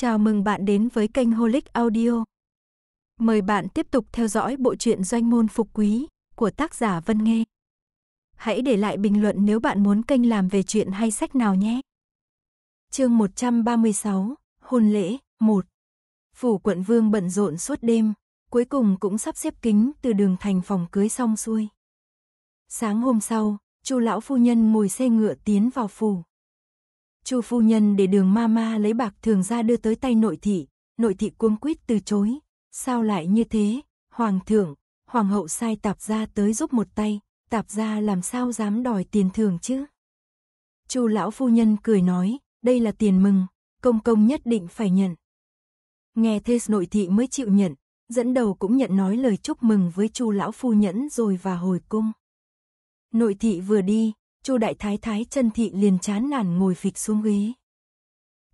Chào mừng bạn đến với kênh Holic Audio. Mời bạn tiếp tục theo dõi bộ truyện Doanh môn phục quý của tác giả Vân Nghê. Hãy để lại bình luận nếu bạn muốn kênh làm về chuyện hay sách nào nhé. Chương 136, hôn lễ 1. Phủ quận vương bận rộn suốt đêm, cuối cùng cũng sắp xếp kính từ đường thành phòng cưới xong xuôi. Sáng hôm sau, Chu lão phu nhân ngồi xe ngựa tiến vào phủ, Chu phu nhân để đường ma ma lấy bạc thường ra đưa tới tay nội thị, nội thị cuống quýt từ chối. Sao lại như thế? Hoàng thượng, hoàng hậu sai tạp gia tới giúp một tay, tạp gia làm sao dám đòi tiền thường chứ? Chu lão phu nhân cười nói, đây là tiền mừng, công công nhất định phải nhận. Nghe thế nội thị mới chịu nhận, dẫn đầu cũng nhận nói lời chúc mừng với Chu lão phu nhẫn rồi và hồi cung. Nội thị vừa đi, Chu đại thái thái chân thị liền chán nản ngồi phịch xuống ghế.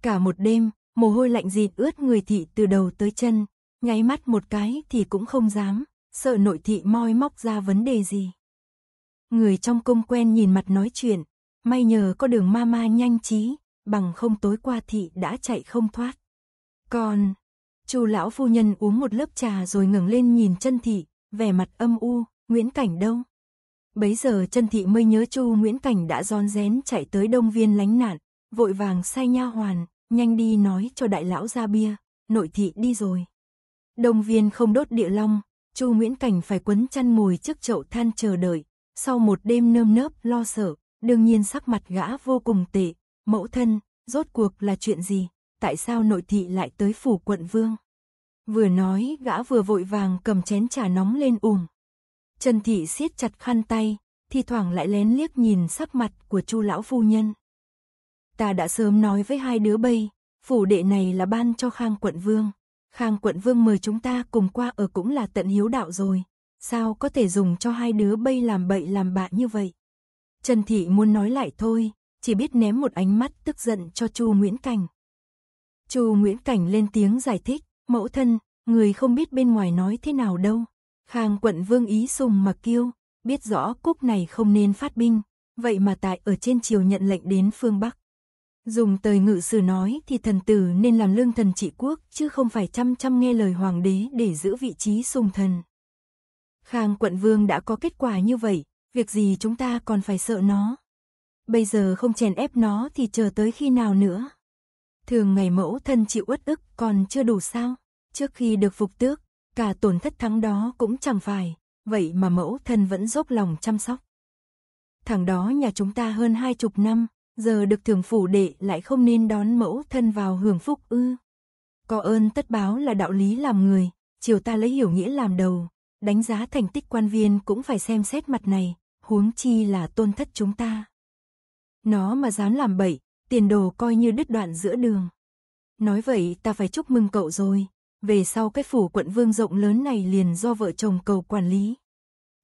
Cả một đêm, mồ hôi lạnh dịt ướt người thị từ đầu tới chân, nháy mắt một cái thì cũng không dám, sợ nội thị moi móc ra vấn đề gì. Người trong công quen nhìn mặt nói chuyện, may nhờ có đường ma ma nhanh trí, bằng không tối qua thị đã chạy không thoát. Còn, chu lão phu nhân uống một lớp trà rồi ngẩng lên nhìn chân thị, vẻ mặt âm u, Nguyễn Cảnh đâu? Bấy giờ chân thị mới nhớ Chu Nguyễn Cảnh đã rón rén chạy tới Đông Viên lánh nạn, vội vàng sai nha hoàn, nhanh đi nói cho đại lão ra bia, nội thị đi rồi. Đông Viên không đốt địa long, Chu Nguyễn Cảnh phải quấn chăn mùi trước chậu than chờ đợi, sau một đêm nơm nớp lo sợ, đương nhiên sắc mặt gã vô cùng tệ, mẫu thân, rốt cuộc là chuyện gì, tại sao nội thị lại tới phủ quận vương. Vừa nói gã vừa vội vàng cầm chén trà nóng lên uống. Trần Thị siết chặt khăn tay, thi thoảng lại lén liếc nhìn sắc mặt của Chu lão phu nhân. Ta đã sớm nói với hai đứa bây, phủ đệ này là ban cho Khang quận vương. Khang quận vương mời chúng ta cùng qua ở cũng là tận hiếu đạo rồi. Sao có thể dùng cho hai đứa bây làm bậy làm bạ như vậy? Trần Thị muốn nói lại thôi, chỉ biết ném một ánh mắt tức giận cho Chu Nguyễn Cảnh. Chu Nguyễn Cảnh lên tiếng giải thích, mẫu thân, người không biết bên ngoài nói thế nào đâu. Khang quận vương ý sùng mà kêu, biết rõ cúc này không nên phát binh, vậy mà tại ở trên triều nhận lệnh đến phương Bắc. Dùng tới ngự sử nói thì thần tử nên làm lương thần trị quốc chứ không phải chăm chăm nghe lời hoàng đế để giữ vị trí sùng thần. Khang quận vương đã có kết quả như vậy, việc gì chúng ta còn phải sợ nó. Bây giờ không chèn ép nó thì chờ tới khi nào nữa. Thường ngày mẫu thân chịu uất ức còn chưa đủ sao. Trước khi được phục tước, Cả tổn thất thắng đó cũng chẳng phải, vậy mà mẫu thân vẫn dốc lòng chăm sóc. Thằng đó nhà chúng ta hơn hai chục năm, giờ được thường phủ đệ lại không nên đón mẫu thân vào hưởng phúc ư. Có ơn tất báo là đạo lý làm người, chiều ta lấy hiểu nghĩa làm đầu, đánh giá thành tích quan viên cũng phải xem xét mặt này, huống chi là tôn thất chúng ta. Nó mà dám làm bậy, tiền đồ coi như đứt đoạn giữa đường. Nói vậy ta phải chúc mừng cậu rồi, về sau cái phủ quận vương rộng lớn này liền do vợ chồng cầu quản lý.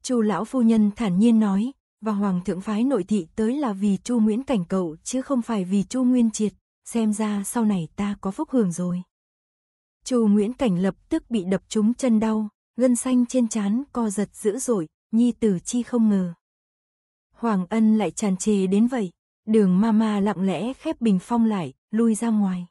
Chu lão phu nhân thản nhiên nói, và hoàng thượng phái nội thị tới là vì Chu Nguyễn cảnh cậu chứ không phải vì Chu Nguyên Triệt, xem ra sau này ta có phúc hưởng rồi. Chu Nguyễn cảnh lập tức bị đập trúng chân đau, gân xanh trên trán co giật dữ dội, nhi tử chi không ngờ. Hoàng Ân lại tràn trề đến vậy, đường ma ma lặng lẽ khép bình phong lại, lui ra ngoài.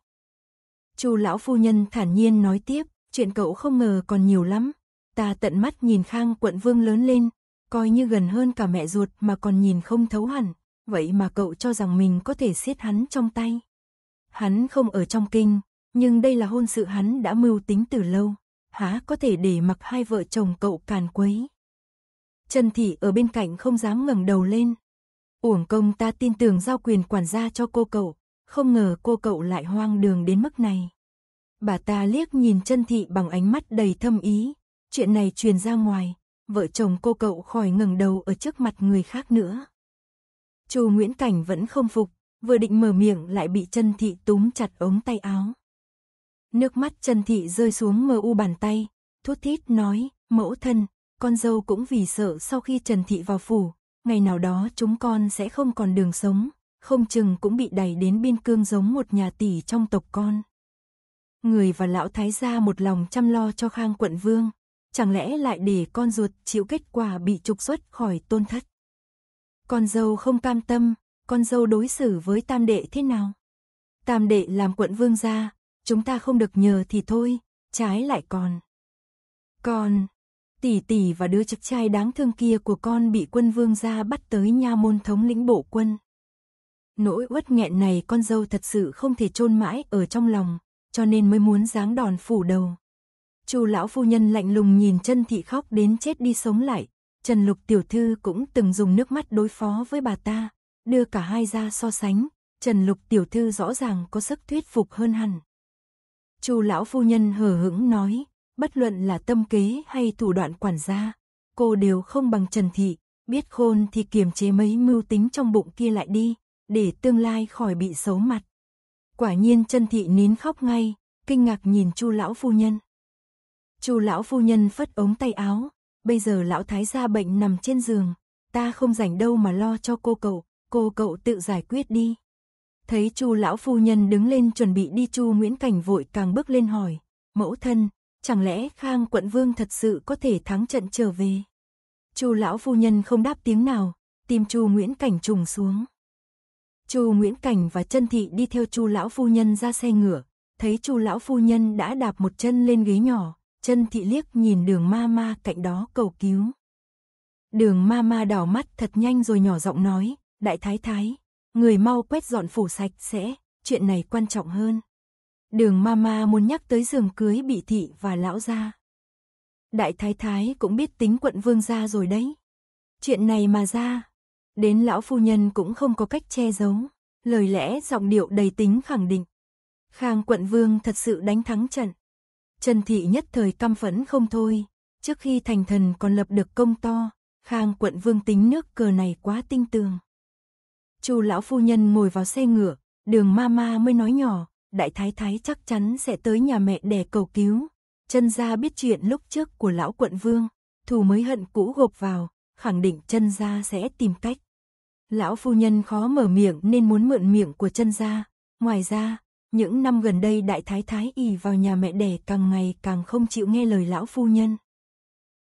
Chu lão phu nhân thản nhiên nói tiếp, chuyện cậu không ngờ còn nhiều lắm. Ta tận mắt nhìn Khang quận vương lớn lên, coi như gần hơn cả mẹ ruột mà còn nhìn không thấu hẳn, vậy mà cậu cho rằng mình có thể siết hắn trong tay. Hắn không ở trong kinh, nhưng đây là hôn sự hắn đã mưu tính từ lâu, há có thể để mặc hai vợ chồng cậu càn quấy. Trần Thị ở bên cạnh không dám ngẩng đầu lên. Uổng công ta tin tưởng giao quyền quản gia cho cô cậu, không ngờ cô cậu lại hoang đường đến mức này. Bà ta liếc nhìn chân thị bằng ánh mắt đầy thâm ý. Chuyện này truyền ra ngoài, vợ chồng cô cậu khỏi ngừng đầu ở trước mặt người khác nữa. Chu Nguyễn Cảnh vẫn không phục, vừa định mở miệng lại bị chân thị túm chặt ống tay áo. Nước mắt chân thị rơi xuống mờ u bàn tay, thút thít nói, mẫu thân, con dâu cũng vì sợ sau khi Trần Thị vào phủ, ngày nào đó chúng con sẽ không còn đường sống, không chừng cũng bị đẩy đến biên cương giống một nhà tỷ trong tộc con. Người và lão thái gia một lòng chăm lo cho khang quận vương, chẳng lẽ lại để con ruột chịu kết quả bị trục xuất khỏi tôn thất. Con dâu không cam tâm, con dâu đối xử với tam đệ thế nào? Tam đệ làm quận vương gia, chúng ta không được nhờ thì thôi, trái lại còn. Con, tỷ tỷ và đứa trực trai đáng thương kia của con bị quân vương gia bắt tới nha môn thống lĩnh bộ quân. Nỗi uất nghẹn này con dâu thật sự không thể chôn mãi ở trong lòng, cho nên mới muốn giáng đòn phủ đầu. Chu lão phu nhân lạnh lùng nhìn Trần thị khóc đến chết đi sống lại, Trần Lục tiểu thư cũng từng dùng nước mắt đối phó với bà ta, đưa cả hai ra so sánh, Trần Lục tiểu thư rõ ràng có sức thuyết phục hơn hẳn. Chu lão phu nhân hờ hững nói, bất luận là tâm kế hay thủ đoạn quản gia, cô đều không bằng Trần thị, biết khôn thì kiềm chế mấy mưu tính trong bụng kia lại đi, để tương lai khỏi bị xấu mặt. Quả nhiên chân thị nín khóc ngay, kinh ngạc nhìn chu lão phu nhân. chu lão phu nhân phất ống tay áo, bây giờ lão thái gia bệnh nằm trên giường, ta không rảnh đâu mà lo cho cô cậu, cô cậu tự giải quyết đi. Thấy chu lão phu nhân đứng lên chuẩn bị đi chu Nguyễn Cảnh vội càng bước lên hỏi, mẫu thân, chẳng lẽ Khang quận vương thật sự có thể thắng trận trở về? Chu lão phu nhân không đáp tiếng nào, tim Chu Nguyễn Cảnh trùng xuống. Chu Nguyễn Cảnh và Trân Thị đi theo Chu lão phu nhân ra xe ngựa, thấy Chu lão phu nhân đã đạp một chân lên ghế nhỏ, Trân Thị liếc nhìn Đường Ma Ma cạnh đó cầu cứu. Đường Ma Ma đảo mắt thật nhanh rồi nhỏ giọng nói, "Đại thái thái, người mau quét dọn phủ sạch sẽ, chuyện này quan trọng hơn." Đường Ma Ma muốn nhắc tới giường cưới bị thị và lão gia. Đại thái thái cũng biết tính quận vương gia rồi đấy. Chuyện này mà ra, đến lão phu nhân cũng không có cách che giấu, lời lẽ giọng điệu đầy tính khẳng định. Khang quận vương thật sự đánh thắng trận. Trần Thị nhất thời căm phẫn không thôi, trước khi thành thần còn lập được công to, Khang quận vương tính nước cờ này quá tinh tường. Chu lão phu nhân ngồi vào xe ngựa, đường ma ma mới nói nhỏ, đại thái thái chắc chắn sẽ tới nhà mẹ để cầu cứu. Chân gia biết chuyện lúc trước của lão quận vương, thù mới hận cũ gộp vào, khẳng định chân gia sẽ tìm cách. Lão phu nhân khó mở miệng nên muốn mượn miệng của chân gia. Ngoài ra, những năm gần đây đại thái thái ỉ vào nhà mẹ đẻ càng ngày càng không chịu nghe lời lão phu nhân.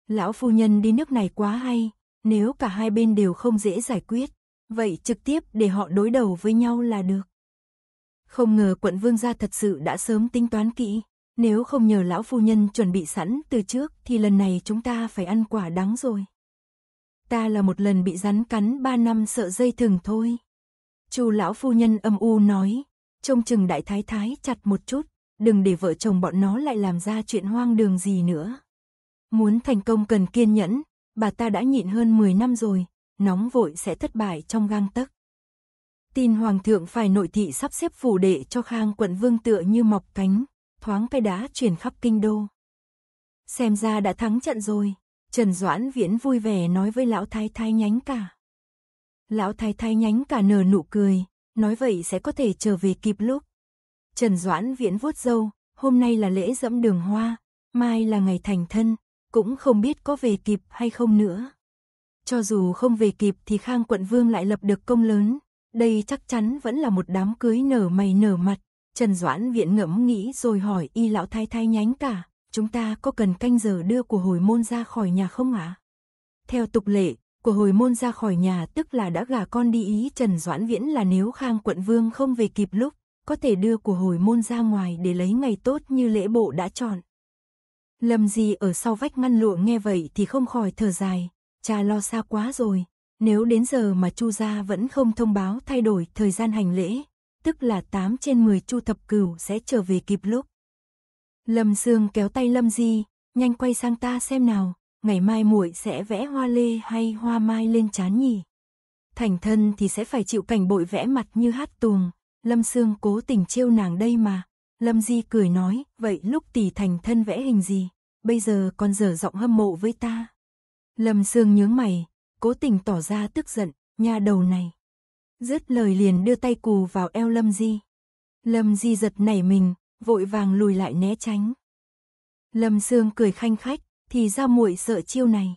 Lão phu nhân đi nước này quá hay, nếu cả hai bên đều không dễ giải quyết, vậy trực tiếp để họ đối đầu với nhau là được. Không ngờ quận vương gia thật sự đã sớm tính toán kỹ, nếu không nhờ lão phu nhân chuẩn bị sẵn từ trước thì lần này chúng ta phải ăn quả đắng rồi. Ta là một lần bị rắn cắn ba năm sợ dây thừng thôi. Chu lão phu nhân âm u nói, trông chừng đại thái thái chặt một chút, đừng để vợ chồng bọn nó lại làm ra chuyện hoang đường gì nữa. Muốn thành công cần kiên nhẫn, bà ta đã nhịn hơn 10 năm rồi, nóng vội sẽ thất bại trong gang tấc. Tin hoàng thượng phải nội thị sắp xếp phủ đệ cho khang quận vương tựa như mọc cánh, thoáng cái đá chuyển khắp kinh đô. Xem ra đã thắng trận rồi. Trần Doãn Viễn vui vẻ nói với lão thái thái nhánh cả. Lão thái thái nhánh cả nở nụ cười, nói vậy sẽ có thể trở về kịp lúc. Trần Doãn Viễn vuốt dâu, hôm nay là lễ dẫm đường hoa, mai là ngày thành thân, cũng không biết có về kịp hay không nữa. Cho dù không về kịp thì Khang Quận Vương lại lập được công lớn, đây chắc chắn vẫn là một đám cưới nở mày nở mặt. Trần Doãn Viễn ngẫm nghĩ rồi hỏi y lão thái thái nhánh cả chúng ta có cần canh giờ đưa của hồi môn ra khỏi nhà không ạ? Theo tục lệ, của hồi môn ra khỏi nhà tức là đã gà con đi ý Trần Doãn Viễn là nếu Khang quận vương không về kịp lúc, có thể đưa của hồi môn ra ngoài để lấy ngày tốt như lễ bộ đã chọn. Lâm Di ở sau vách ngăn lụa nghe vậy thì không khỏi thở dài, cha lo xa quá rồi, nếu đến giờ mà Chu gia vẫn không thông báo thay đổi thời gian hành lễ, tức là 8 trên 10 Chu thập cửu sẽ trở về kịp lúc. Lâm Sương kéo tay Lâm Di, nhanh quay sang ta xem nào, ngày mai muội sẽ vẽ hoa lê hay hoa mai lên chán nhỉ. Thành thân thì sẽ phải chịu cảnh bội vẽ mặt như hát tuồng, Lâm Sương cố tình trêu nàng đây mà. Lâm Di cười nói, vậy lúc tỷ thành thân vẽ hình gì, bây giờ còn dở giọng hâm mộ với ta. Lâm Sương nhướng mày, cố tình tỏ ra tức giận, nha đầu này. Dứt lời liền đưa tay cù vào eo Lâm Di. Lâm Di giật nảy mình, vội vàng lùi lại né tránh. Lâm Sương cười khanh khách, thì ra muội sợ chiêu này.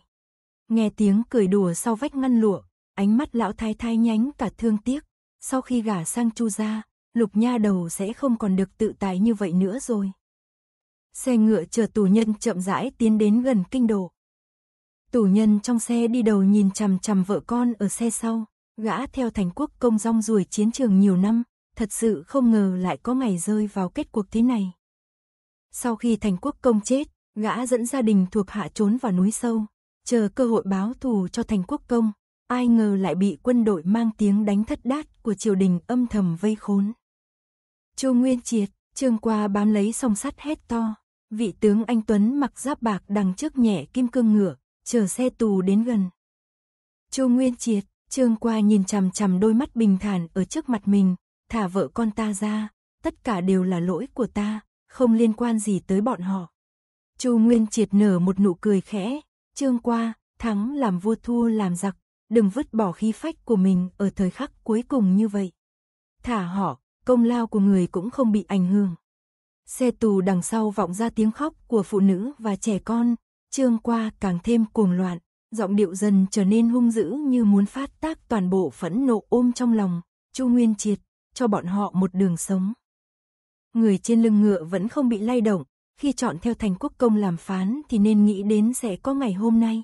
Nghe tiếng cười đùa sau vách ngăn lụa, ánh mắt lão thái thái nhánh cả thương tiếc, sau khi gả sang Chu gia, Lục Nha đầu sẽ không còn được tự tại như vậy nữa rồi. Xe ngựa chở tù nhân chậm rãi tiến đến gần kinh đô. Tù nhân trong xe đi đầu nhìn chằm chằm vợ con ở xe sau, gã theo thành quốc công rong ruổi chiến trường nhiều năm, thật sự không ngờ lại có ngày rơi vào kết cuộc thế này. Sau khi thành quốc công chết, gã dẫn gia đình thuộc hạ trốn vào núi sâu, chờ cơ hội báo thù cho thành quốc công, ai ngờ lại bị quân đội mang tiếng đánh thất đát của triều đình âm thầm vây khốn. Chu Nguyên Triệt, Trương Qua bám lấy song sắt hét to, vị tướng anh Tuấn mặc giáp bạc đằng trước nhẹ kim cương ngựa, chờ xe tù đến gần. Chu Nguyên Triệt, Trương Qua nhìn chằm chằm đôi mắt bình thản ở trước mặt mình, thả vợ con ta ra, tất cả đều là lỗi của ta, không liên quan gì tới bọn họ. Chu Nguyên triệt nở một nụ cười khẽ, trương qua, thắng làm vua thua làm giặc, đừng vứt bỏ khí phách của mình ở thời khắc cuối cùng như vậy. Thả họ, công lao của người cũng không bị ảnh hưởng. Xe tù đằng sau vọng ra tiếng khóc của phụ nữ và trẻ con, trương qua càng thêm cuồng loạn, giọng điệu dần trở nên hung dữ như muốn phát tác toàn bộ phẫn nộ ôm trong lòng, Chu Nguyên Triệt cho bọn họ một đường sống. Người trên lưng ngựa vẫn không bị lay động, khi chọn theo thành quốc công làm phán thì nên nghĩ đến sẽ có ngày hôm nay.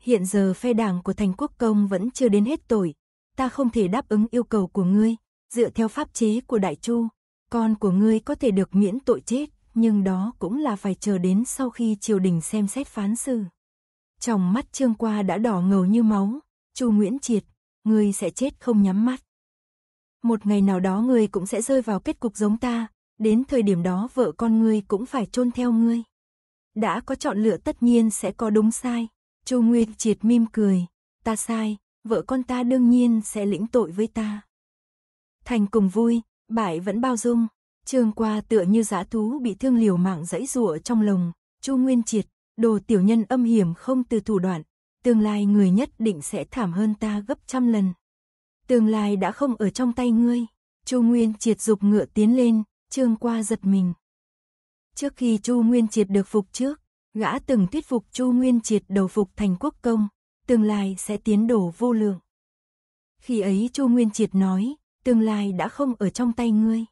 Hiện giờ phe đảng của thành quốc công vẫn chưa đến hết tội, ta không thể đáp ứng yêu cầu của ngươi, dựa theo pháp chế của đại chu, con của ngươi có thể được miễn tội chết, nhưng đó cũng là phải chờ đến sau khi triều đình xem xét phán xử. Trong mắt Trương Qua đã đỏ ngầu như máu, Chu Nguyễn Triệt, ngươi sẽ chết không nhắm mắt một ngày nào đó ngươi cũng sẽ rơi vào kết cục giống ta, đến thời điểm đó vợ con ngươi cũng phải chôn theo ngươi. Đã có chọn lựa tất nhiên sẽ có đúng sai. Chu nguyên triệt mỉm cười, ta sai, vợ con ta đương nhiên sẽ lĩnh tội với ta. Thành cùng vui, bại vẫn bao dung, trường qua tựa như giã thú bị thương liều mạng dãy rụa trong lồng, Chu Nguyên triệt, đồ tiểu nhân âm hiểm không từ thủ đoạn, tương lai người nhất định sẽ thảm hơn ta gấp trăm lần tương lai đã không ở trong tay ngươi. Chu Nguyên Triệt dục ngựa tiến lên, Trương Qua giật mình. Trước khi Chu Nguyên Triệt được phục trước, gã từng thuyết phục Chu Nguyên Triệt đầu phục thành quốc công, tương lai sẽ tiến đổ vô lượng. Khi ấy Chu Nguyên Triệt nói, tương lai đã không ở trong tay ngươi.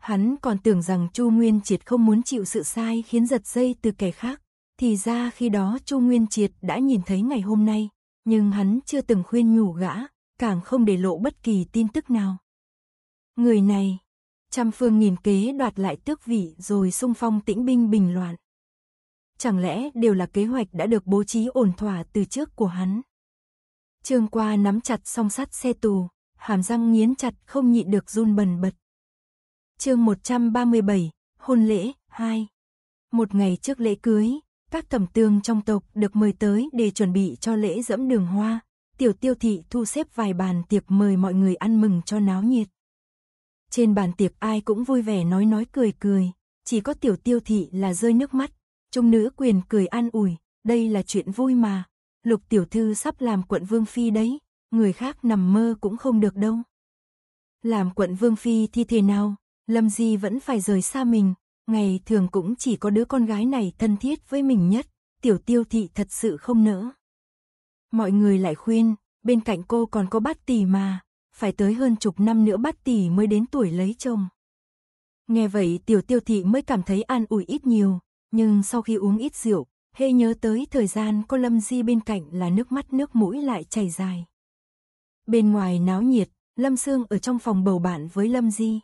Hắn còn tưởng rằng Chu Nguyên Triệt không muốn chịu sự sai khiến giật dây từ kẻ khác, thì ra khi đó Chu Nguyên Triệt đã nhìn thấy ngày hôm nay, nhưng hắn chưa từng khuyên nhủ gã, càng không để lộ bất kỳ tin tức nào. Người này, trăm phương nghìn kế đoạt lại tước vị rồi xung phong tĩnh binh bình loạn. Chẳng lẽ đều là kế hoạch đã được bố trí ổn thỏa từ trước của hắn? Trương qua nắm chặt song sắt xe tù, hàm răng nghiến chặt không nhịn được run bần bật. Chương 137, hôn lễ 2. Một ngày trước lễ cưới, các thẩm tương trong tộc được mời tới để chuẩn bị cho lễ dẫm đường hoa, tiểu tiêu thị thu xếp vài bàn tiệc mời mọi người ăn mừng cho náo nhiệt. Trên bàn tiệc ai cũng vui vẻ nói nói cười cười, chỉ có tiểu tiêu thị là rơi nước mắt, trung nữ quyền cười an ủi, đây là chuyện vui mà, lục tiểu thư sắp làm quận vương phi đấy, người khác nằm mơ cũng không được đâu. Làm quận vương phi thì thế nào, Lâm Di vẫn phải rời xa mình, ngày thường cũng chỉ có đứa con gái này thân thiết với mình nhất, tiểu tiêu thị thật sự không nỡ. Mọi người lại khuyên, bên cạnh cô còn có bát tỷ mà, phải tới hơn chục năm nữa bát tỷ mới đến tuổi lấy chồng. Nghe vậy tiểu tiêu thị mới cảm thấy an ủi ít nhiều, nhưng sau khi uống ít rượu, hê nhớ tới thời gian cô Lâm Di bên cạnh là nước mắt nước mũi lại chảy dài. Bên ngoài náo nhiệt, Lâm Sương ở trong phòng bầu bạn với Lâm Di.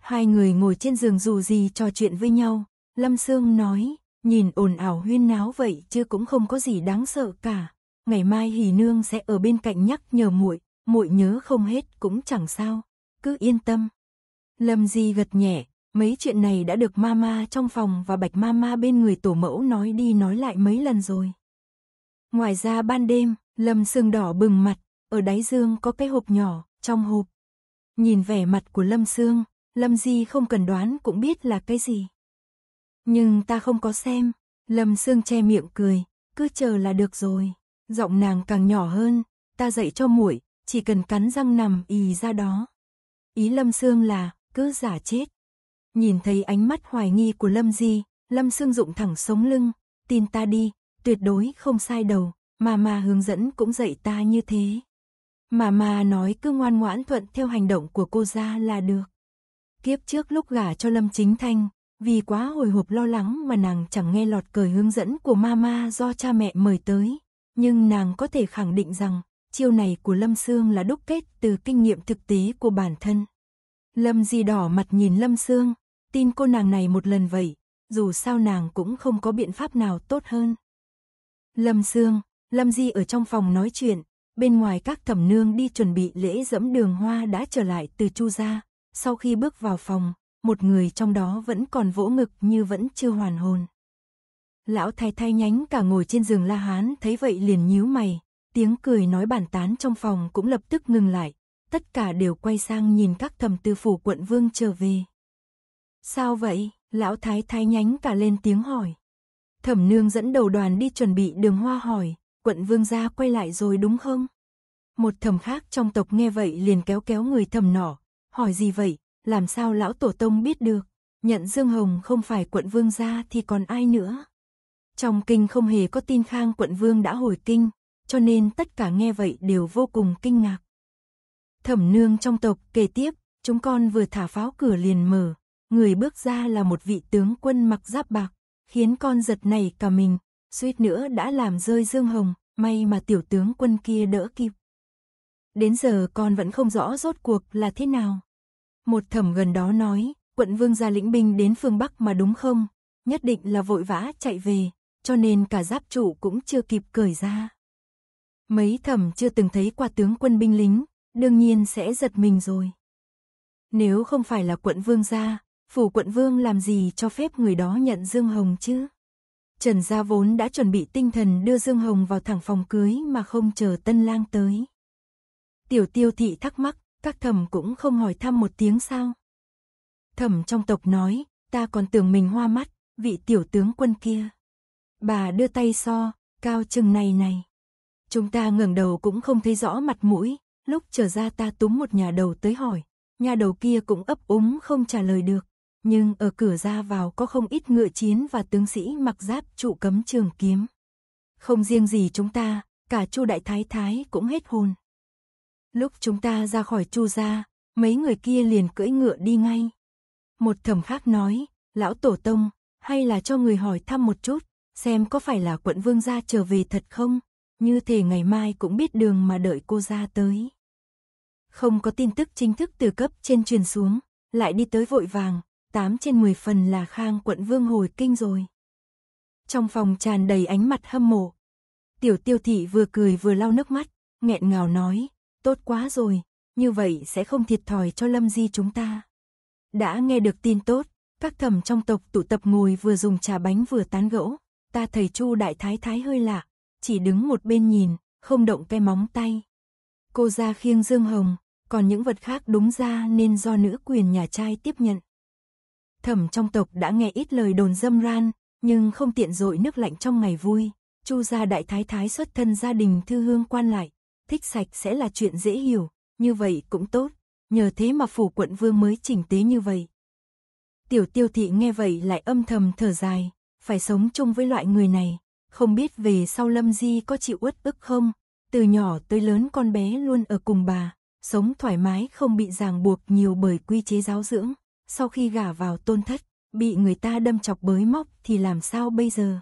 Hai người ngồi trên giường dù gì trò chuyện với nhau, Lâm Sương nói, nhìn ồn ào huyên náo vậy chứ cũng không có gì đáng sợ cả ngày mai hì nương sẽ ở bên cạnh nhắc nhở muội, muội nhớ không hết cũng chẳng sao, cứ yên tâm. Lâm Di gật nhẹ, mấy chuyện này đã được mama trong phòng và Bạch mama bên người tổ mẫu nói đi nói lại mấy lần rồi. Ngoài ra ban đêm, Lâm Sương đỏ bừng mặt, ở đáy dương có cái hộp nhỏ, trong hộp. Nhìn vẻ mặt của Lâm Sương, Lâm Di không cần đoán cũng biết là cái gì. Nhưng ta không có xem, Lâm Sương che miệng cười, cứ chờ là được rồi giọng nàng càng nhỏ hơn, ta dạy cho muội, chỉ cần cắn răng nằm ì ra đó. Ý Lâm Sương là, cứ giả chết. Nhìn thấy ánh mắt hoài nghi của Lâm Di, Lâm Sương rụng thẳng sống lưng, tin ta đi, tuyệt đối không sai đầu, mà mà hướng dẫn cũng dạy ta như thế. Mà mà nói cứ ngoan ngoãn thuận theo hành động của cô ra là được. Kiếp trước lúc gả cho Lâm Chính Thanh, vì quá hồi hộp lo lắng mà nàng chẳng nghe lọt lời hướng dẫn của mama do cha mẹ mời tới, nhưng nàng có thể khẳng định rằng chiêu này của Lâm Sương là đúc kết từ kinh nghiệm thực tế của bản thân. Lâm Di đỏ mặt nhìn Lâm Sương, tin cô nàng này một lần vậy, dù sao nàng cũng không có biện pháp nào tốt hơn. Lâm Sương, Lâm Di ở trong phòng nói chuyện, bên ngoài các thẩm nương đi chuẩn bị lễ dẫm đường hoa đã trở lại từ Chu gia, sau khi bước vào phòng, một người trong đó vẫn còn vỗ ngực như vẫn chưa hoàn hồn. Lão thái thái nhánh cả ngồi trên giường La Hán thấy vậy liền nhíu mày, tiếng cười nói bàn tán trong phòng cũng lập tức ngừng lại, tất cả đều quay sang nhìn các thầm tư phủ quận vương trở về. Sao vậy? Lão thái thái nhánh cả lên tiếng hỏi. Thẩm nương dẫn đầu đoàn đi chuẩn bị đường hoa hỏi, quận vương gia quay lại rồi đúng không? Một thẩm khác trong tộc nghe vậy liền kéo kéo người thẩm nọ, hỏi gì vậy, làm sao lão tổ tông biết được, nhận Dương Hồng không phải quận vương gia thì còn ai nữa? Trong kinh không hề có tin Khang quận vương đã hồi kinh, cho nên tất cả nghe vậy đều vô cùng kinh ngạc. Thẩm nương trong tộc kể tiếp, chúng con vừa thả pháo cửa liền mở, người bước ra là một vị tướng quân mặc giáp bạc, khiến con giật nảy cả mình, suýt nữa đã làm rơi Dương Hồng, may mà tiểu tướng quân kia đỡ kịp. Đến giờ con vẫn không rõ rốt cuộc là thế nào. Một thẩm gần đó nói, quận vương ra lĩnh binh đến phương Bắc mà đúng không, nhất định là vội vã chạy về, cho nên cả giáp trụ cũng chưa kịp cởi ra. Mấy thẩm chưa từng thấy qua tướng quân binh lính, đương nhiên sẽ giật mình rồi. Nếu không phải là quận vương gia, phủ quận vương làm gì cho phép người đó nhận Dương Hồng chứ? Trần Gia vốn đã chuẩn bị tinh thần đưa Dương Hồng vào thẳng phòng cưới mà không chờ tân lang tới. Tiểu tiêu thị thắc mắc, các thẩm cũng không hỏi thăm một tiếng sao. Thẩm trong tộc nói, ta còn tưởng mình hoa mắt, vị tiểu tướng quân kia. Bà đưa tay so, cao chừng này này. Chúng ta ngẩng đầu cũng không thấy rõ mặt mũi, lúc trở ra ta túm một nhà đầu tới hỏi, nhà đầu kia cũng ấp úng không trả lời được. Nhưng ở cửa ra vào có không ít ngựa chiến và tướng sĩ mặc giáp trụ cấm trường kiếm. Không riêng gì chúng ta, cả chu đại thái thái cũng hết hồn. Lúc chúng ta ra khỏi chu gia, mấy người kia liền cưỡi ngựa đi ngay. Một thẩm khác nói, lão tổ tông, hay là cho người hỏi thăm một chút, xem có phải là quận vương gia trở về thật không, như thể ngày mai cũng biết đường mà đợi cô ra tới. Không có tin tức chính thức từ cấp trên truyền xuống, lại đi tới vội vàng, 8 trên 10 phần là khang quận vương hồi kinh rồi. Trong phòng tràn đầy ánh mặt hâm mộ. Tiểu tiêu thị vừa cười vừa lau nước mắt, nghẹn ngào nói, tốt quá rồi, như vậy sẽ không thiệt thòi cho lâm di chúng ta. Đã nghe được tin tốt, các thẩm trong tộc tụ tập ngồi vừa dùng trà bánh vừa tán gẫu, ta thầy Chu đại thái thái hơi lạ, chỉ đứng một bên nhìn, không động ve móng tay. Cô ra khiêng dương hồng, còn những vật khác đúng ra nên do nữ quyền nhà trai tiếp nhận. Thẩm trong tộc đã nghe ít lời đồn dâm ran, nhưng không tiện dội nước lạnh trong ngày vui. Chu gia đại thái thái xuất thân gia đình thư hương quan lại, thích sạch sẽ là chuyện dễ hiểu, như vậy cũng tốt, nhờ thế mà phủ quận vương mới chỉnh tế như vậy. Tiểu tiêu thị nghe vậy lại âm thầm thở dài, phải sống chung với loại người này, không biết về sau Lâm Di có chịu uất ức không, từ nhỏ tới lớn con bé luôn ở cùng bà, sống thoải mái không bị ràng buộc nhiều bởi quy chế giáo dưỡng, sau khi gả vào tôn thất, bị người ta đâm chọc bới móc thì làm sao bây giờ.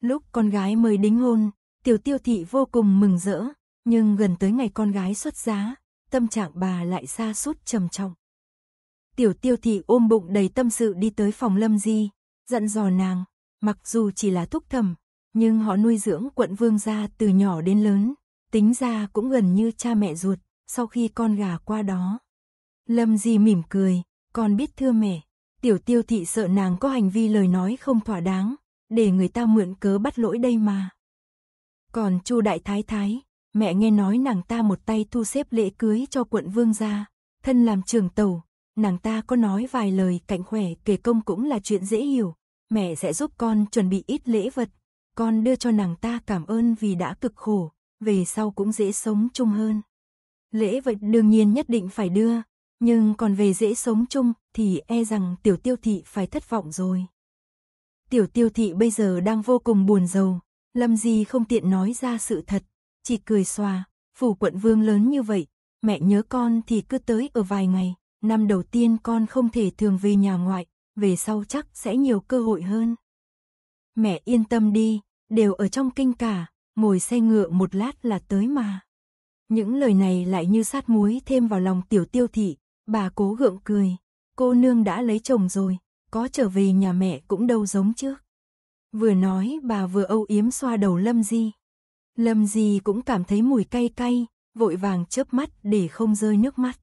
Lúc con gái mời đính hôn, tiểu tiêu thị vô cùng mừng rỡ, nhưng gần tới ngày con gái xuất giá, tâm trạng bà lại xa sút trầm trọng. Tiểu tiêu thị ôm bụng đầy tâm sự đi tới phòng Lâm Di, dặn dò nàng, mặc dù chỉ là thúc thầm, nhưng họ nuôi dưỡng quận vương gia từ nhỏ đến lớn, tính ra cũng gần như cha mẹ ruột, sau khi con gà qua đó. Lâm Di mỉm cười, con biết thưa mẹ, tiểu tiêu thị sợ nàng có hành vi lời nói không thỏa đáng, để người ta mượn cớ bắt lỗi đây mà. Còn Chu Đại Thái Thái, mẹ nghe nói nàng ta một tay thu xếp lễ cưới cho quận vương gia, thân làm trưởng tàu, Nàng ta có nói vài lời cạnh khỏe kể công cũng là chuyện dễ hiểu. Mẹ sẽ giúp con chuẩn bị ít lễ vật. Con đưa cho nàng ta cảm ơn vì đã cực khổ, về sau cũng dễ sống chung hơn. Lễ vật đương nhiên nhất định phải đưa, nhưng còn về dễ sống chung thì e rằng tiểu tiêu thị phải thất vọng rồi. Tiểu tiêu thị bây giờ đang vô cùng buồn rầu, Lâm gì không tiện nói ra sự thật, chỉ cười xòa, phủ quận vương lớn như vậy, mẹ nhớ con thì cứ tới ở vài ngày, năm đầu tiên con không thể thường về nhà ngoại, về sau chắc sẽ nhiều cơ hội hơn. Mẹ yên tâm đi, đều ở trong kinh cả, ngồi xe ngựa một lát là tới mà. Những lời này lại như sát muối thêm vào lòng tiểu tiêu thị, bà cố gượng cười, cô nương đã lấy chồng rồi, có trở về nhà mẹ cũng đâu giống trước. Vừa nói bà vừa âu yếm xoa đầu Lâm Di. Lâm Di cũng cảm thấy mùi cay cay, vội vàng chớp mắt để không rơi nước mắt.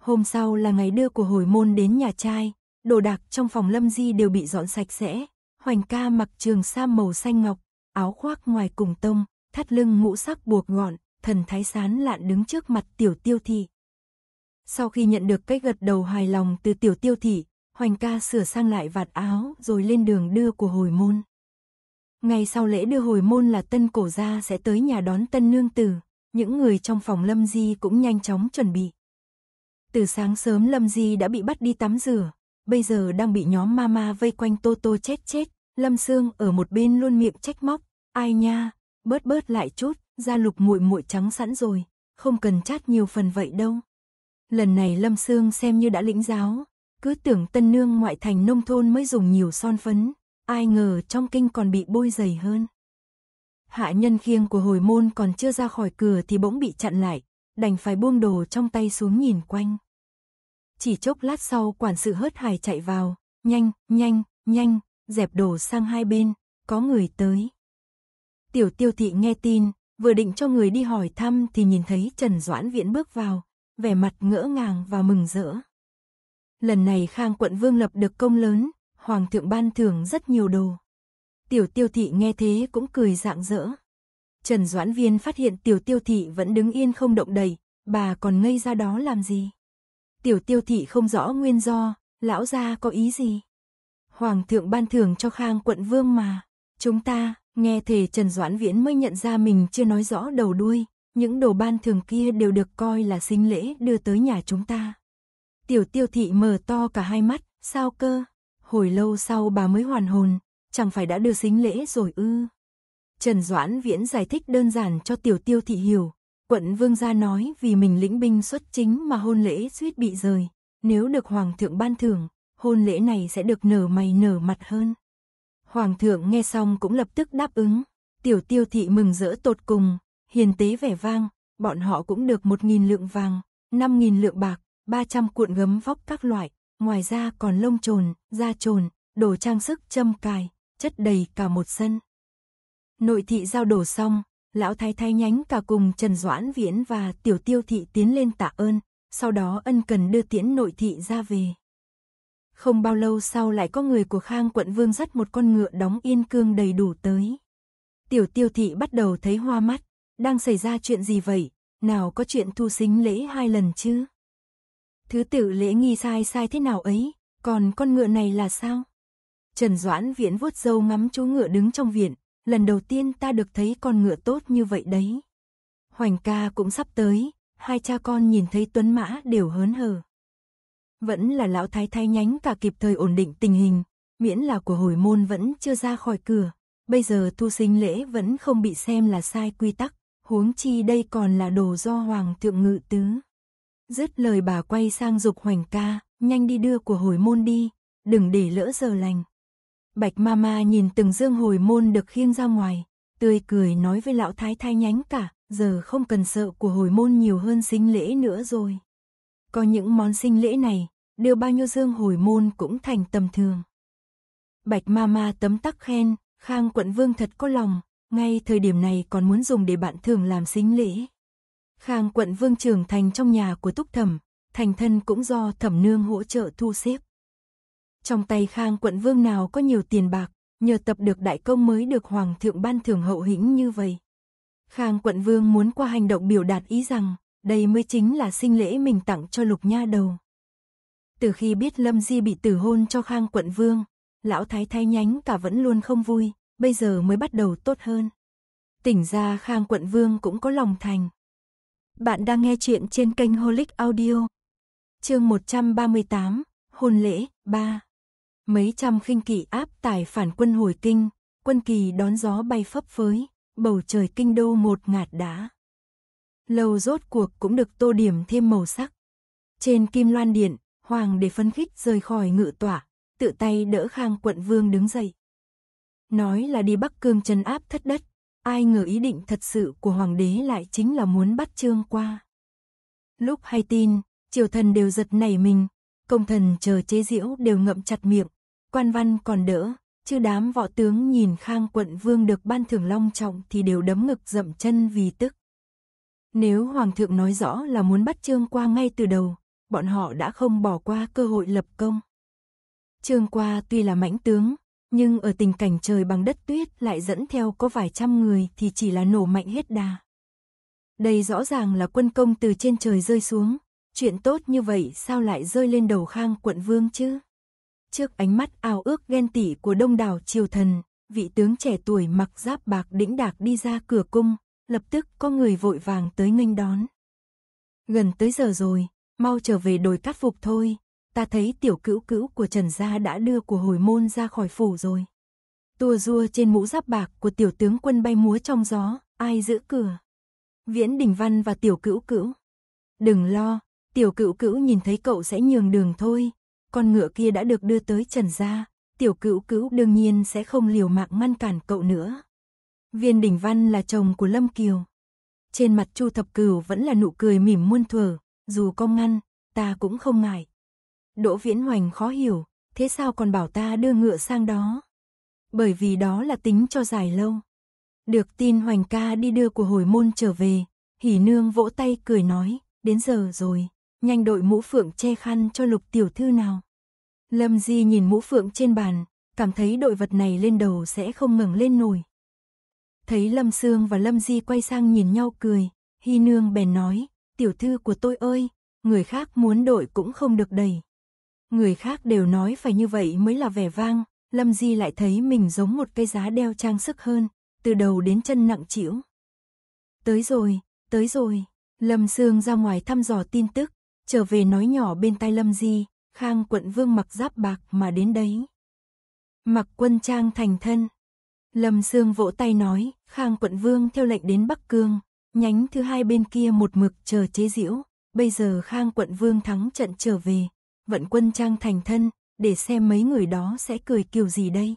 Hôm sau là ngày đưa của hồi môn đến nhà trai, đồ đạc trong phòng Lâm Di đều bị dọn sạch sẽ. Hoành ca mặc trường sa màu xanh ngọc, áo khoác ngoài cùng tông, thắt lưng ngũ sắc buộc gọn, thần thái sán lạn đứng trước mặt tiểu tiêu thị. Sau khi nhận được cái gật đầu hài lòng từ tiểu tiêu thị, Hoành ca sửa sang lại vạt áo rồi lên đường đưa của hồi môn. Ngày sau lễ đưa hồi môn là tân cổ gia sẽ tới nhà đón tân nương tử, những người trong phòng lâm di cũng nhanh chóng chuẩn bị. Từ sáng sớm Lâm Di đã bị bắt đi tắm rửa, bây giờ đang bị nhóm mama vây quanh Tô Tô chết chết, Lâm Sương ở một bên luôn miệng trách móc, ai nha, bớt bớt lại chút, da lục muội muội trắng sẵn rồi, không cần chát nhiều phần vậy đâu. Lần này Lâm Sương xem như đã lĩnh giáo, cứ tưởng tân nương ngoại thành nông thôn mới dùng nhiều son phấn, ai ngờ trong kinh còn bị bôi dày hơn. Hạ nhân khiêng của hồi môn còn chưa ra khỏi cửa thì bỗng bị chặn lại, đành phải buông đồ trong tay xuống nhìn quanh. Chỉ chốc lát sau quản sự hớt hải chạy vào, nhanh, nhanh, nhanh, dẹp đồ sang hai bên, có người tới. Tiểu tiêu thị nghe tin, vừa định cho người đi hỏi thăm thì nhìn thấy Trần Doãn Viễn bước vào, vẻ mặt ngỡ ngàng và mừng rỡ. Lần này Khang quận vương lập được công lớn, Hoàng thượng ban thưởng rất nhiều đồ. Tiểu tiêu thị nghe thế cũng cười rạng rỡ. Trần Doãn Viên phát hiện tiểu tiêu thị vẫn đứng yên không động đầy, bà còn ngây ra đó làm gì? Tiểu tiêu thị không rõ nguyên do, lão gia có ý gì? Hoàng thượng ban thưởng cho khang quận vương mà. Chúng ta, nghe thề Trần Doãn Viễn mới nhận ra mình chưa nói rõ đầu đuôi, những đồ ban thưởng kia đều được coi là sinh lễ đưa tới nhà chúng ta. Tiểu tiêu thị mở to cả hai mắt, sao cơ? Hồi lâu sau bà mới hoàn hồn, chẳng phải đã đưa sinh lễ rồi ư? Trần Doãn Viễn giải thích đơn giản cho Tiểu Tiêu Thị hiểu. Quận Vương gia nói vì mình lĩnh binh xuất chính mà hôn lễ suýt bị rời. Nếu được Hoàng thượng ban thưởng, hôn lễ này sẽ được nở mày nở mặt hơn. Hoàng thượng nghe xong cũng lập tức đáp ứng. Tiểu Tiêu Thị mừng rỡ tột cùng, hiền tế vẻ vang. Bọn họ cũng được 1.000 lượng vàng, 5.000 lượng bạc, 300 cuộn gấm vóc các loại. Ngoài ra còn lông trồn, da trồn, đồ trang sức châm cài, chất đầy cả một sân. Nội thị giao đồ xong, lão thái thái nhánh cả cùng Trần Doãn Viễn và tiểu tiêu thị tiến lên tạ ơn, sau đó ân cần đưa tiễn nội thị ra về. Không bao lâu sau lại có người của Khang quận vương dắt một con ngựa đóng yên cương đầy đủ tới. Tiểu tiêu thị bắt đầu thấy hoa mắt, đang xảy ra chuyện gì vậy, nào có chuyện thu sinh lễ hai lần chứ? Thứ tự lễ nghi sai sai thế nào ấy, còn con ngựa này là sao? Trần Doãn Viễn vuốt râu ngắm chú ngựa đứng trong viện, lần đầu tiên ta được thấy con ngựa tốt như vậy đấy. Hoành ca cũng sắp tới, hai cha con nhìn thấy Tuấn Mã đều hớn hở. Vẫn là lão thái thái nhánh cả kịp thời ổn định tình hình, miễn là của hồi môn vẫn chưa ra khỏi cửa. Bây giờ thu sinh lễ vẫn không bị xem là sai quy tắc, huống chi đây còn là đồ do hoàng thượng ngự tứ. Dứt lời bà quay sang dục hoành ca, nhanh đi đưa của hồi môn đi, đừng để lỡ giờ lành. Bạch Mama nhìn từng dương hồi môn được khiêng ra ngoài, tươi cười nói với lão thái thái nhánh cả, giờ không cần sợ của hồi môn nhiều hơn sinh lễ nữa rồi. Có những món sinh lễ này, đưa bao nhiêu dương hồi môn cũng thành tầm thường. Bạch Mama tấm tắc khen, Khang quận vương thật có lòng, ngay thời điểm này còn muốn dùng để bạn thường làm sinh lễ. Khang quận vương trưởng thành trong nhà của túc thẩm, thành thân cũng do thẩm nương hỗ trợ thu xếp. Trong tay Khang quận vương nào có nhiều tiền bạc, nhờ tập được đại công mới được Hoàng thượng ban thưởng hậu hĩnh như vậy. Khang quận vương muốn qua hành động biểu đạt ý rằng, đây mới chính là sinh lễ mình tặng cho lục nha đầu. Từ khi biết Lâm Di bị tử hôn cho Khang quận vương, lão thái thái nhánh cả vẫn luôn không vui, bây giờ mới bắt đầu tốt hơn. Tỉnh ra Khang quận vương cũng có lòng thành. Bạn đang nghe chuyện trên kênh Holic Audio. Chương 138, hôn lễ 3 mấy trăm khinh kỵ áp tải phản quân hồi kinh, quân kỳ đón gió bay phấp phới, bầu trời kinh đô một ngạt đá. Lầu rốt cuộc cũng được tô điểm thêm màu sắc. Trên kim loan điện, hoàng để phân khích rời khỏi ngự tỏa, tự tay đỡ khang quận vương đứng dậy. Nói là đi Bắc Cương trấn áp thất đất, ai ngờ ý định thật sự của hoàng đế lại chính là muốn bắt trương qua. Lúc hay tin, triều thần đều giật nảy mình, công thần chờ chế diễu đều ngậm chặt miệng, quan văn còn đỡ, chứ đám võ tướng nhìn khang quận vương được ban thưởng long trọng thì đều đấm ngực dậm chân vì tức. Nếu hoàng thượng nói rõ là muốn bắt trương qua ngay từ đầu, bọn họ đã không bỏ qua cơ hội lập công. Trương qua tuy là mãnh tướng, nhưng ở tình cảnh trời bằng đất tuyết lại dẫn theo có vài trăm người thì chỉ là nổ mạnh hết đà. Đây rõ ràng là quân công từ trên trời rơi xuống, chuyện tốt như vậy sao lại rơi lên đầu khang quận vương chứ? Trước ánh mắt ao ước ghen tỉ của đông đảo triều thần, vị tướng trẻ tuổi mặc giáp bạc đĩnh đạc đi ra cửa cung, lập tức có người vội vàng tới nghênh đón. Gần tới giờ rồi, mau trở về đồi cát phục thôi, ta thấy tiểu cữu cữu của Trần Gia đã đưa của hồi môn ra khỏi phủ rồi. Tua rua trên mũ giáp bạc của tiểu tướng quân bay múa trong gió, ai giữ cửa? Viễn Đình Văn và tiểu cữu cữu. Đừng lo, tiểu cữu cữu nhìn thấy cậu sẽ nhường đường thôi, con ngựa kia đã được đưa tới Trần gia, tiểu cữu cữu đương nhiên sẽ không liều mạng ngăn cản cậu nữa. Viên Đình Văn là chồng của Lâm Kiều. Trên mặt Chu Thập Cửu vẫn là nụ cười mỉm muôn thuở, dù có ngăn, ta cũng không ngại. Đỗ Viễn Hoành khó hiểu, thế sao còn bảo ta đưa ngựa sang đó? Bởi vì đó là tính cho dài lâu. Được tin Hoành ca đi đưa của hồi môn trở về, Hỉ Nương vỗ tay cười nói, đến giờ rồi nhanh đội mũ phượng che khăn cho lục tiểu thư nào. Lâm Di nhìn mũ phượng trên bàn, cảm thấy đội vật này lên đầu sẽ không ngẩng lên nổi. Thấy Lâm Sương và Lâm Di quay sang nhìn nhau cười, Hy Nương bèn nói, tiểu thư của tôi ơi, người khác muốn đội cũng không được đầy. Người khác đều nói phải như vậy mới là vẻ vang, Lâm Di lại thấy mình giống một cây giá đeo trang sức hơn, từ đầu đến chân nặng chịu. Tới rồi, tới rồi, Lâm Sương ra ngoài thăm dò tin tức, trở về nói nhỏ bên tai Lâm Di, Khang quận vương mặc giáp bạc mà đến đấy. Mặc quân trang thành thân. Lâm Sương vỗ tay nói, Khang quận vương theo lệnh đến Bắc Cương, nhánh thứ hai bên kia một mực chờ chế diễu, bây giờ Khang quận vương thắng trận trở về, vận quân trang thành thân, để xem mấy người đó sẽ cười kiểu gì đây.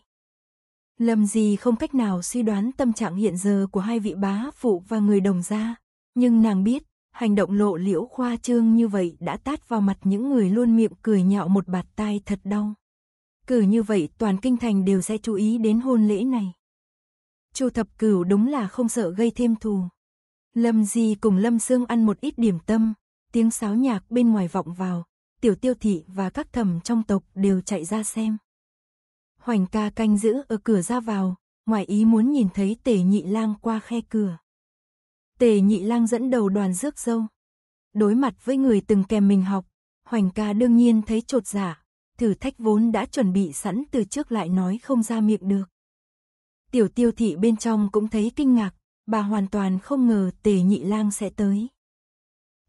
Lâm Di không cách nào suy đoán tâm trạng hiện giờ của hai vị bá phụ và người đồng gia, nhưng nàng biết, hành động lộ liễu khoa trương như vậy đã tát vào mặt những người luôn miệng cười nhạo một bạt tai thật đau. Cử như vậy toàn kinh thành đều sẽ chú ý đến hôn lễ này. Chu thập cửu đúng là không sợ gây thêm thù. Lâm Di cùng Lâm Sương ăn một ít điểm tâm, tiếng sáo nhạc bên ngoài vọng vào, tiểu tiêu thị và các thầm trong tộc đều chạy ra xem. Hoành ca canh giữ ở cửa ra vào, ngoài ý muốn nhìn thấy tể nhị lang qua khe cửa. Tề nhị lang dẫn đầu đoàn rước dâu. Đối mặt với người từng kèm mình học, Hoành ca đương nhiên thấy trột giả, dạ, thử thách vốn đã chuẩn bị sẵn từ trước lại nói không ra miệng được. Tiểu tiêu thị bên trong cũng thấy kinh ngạc, bà hoàn toàn không ngờ tề nhị lang sẽ tới.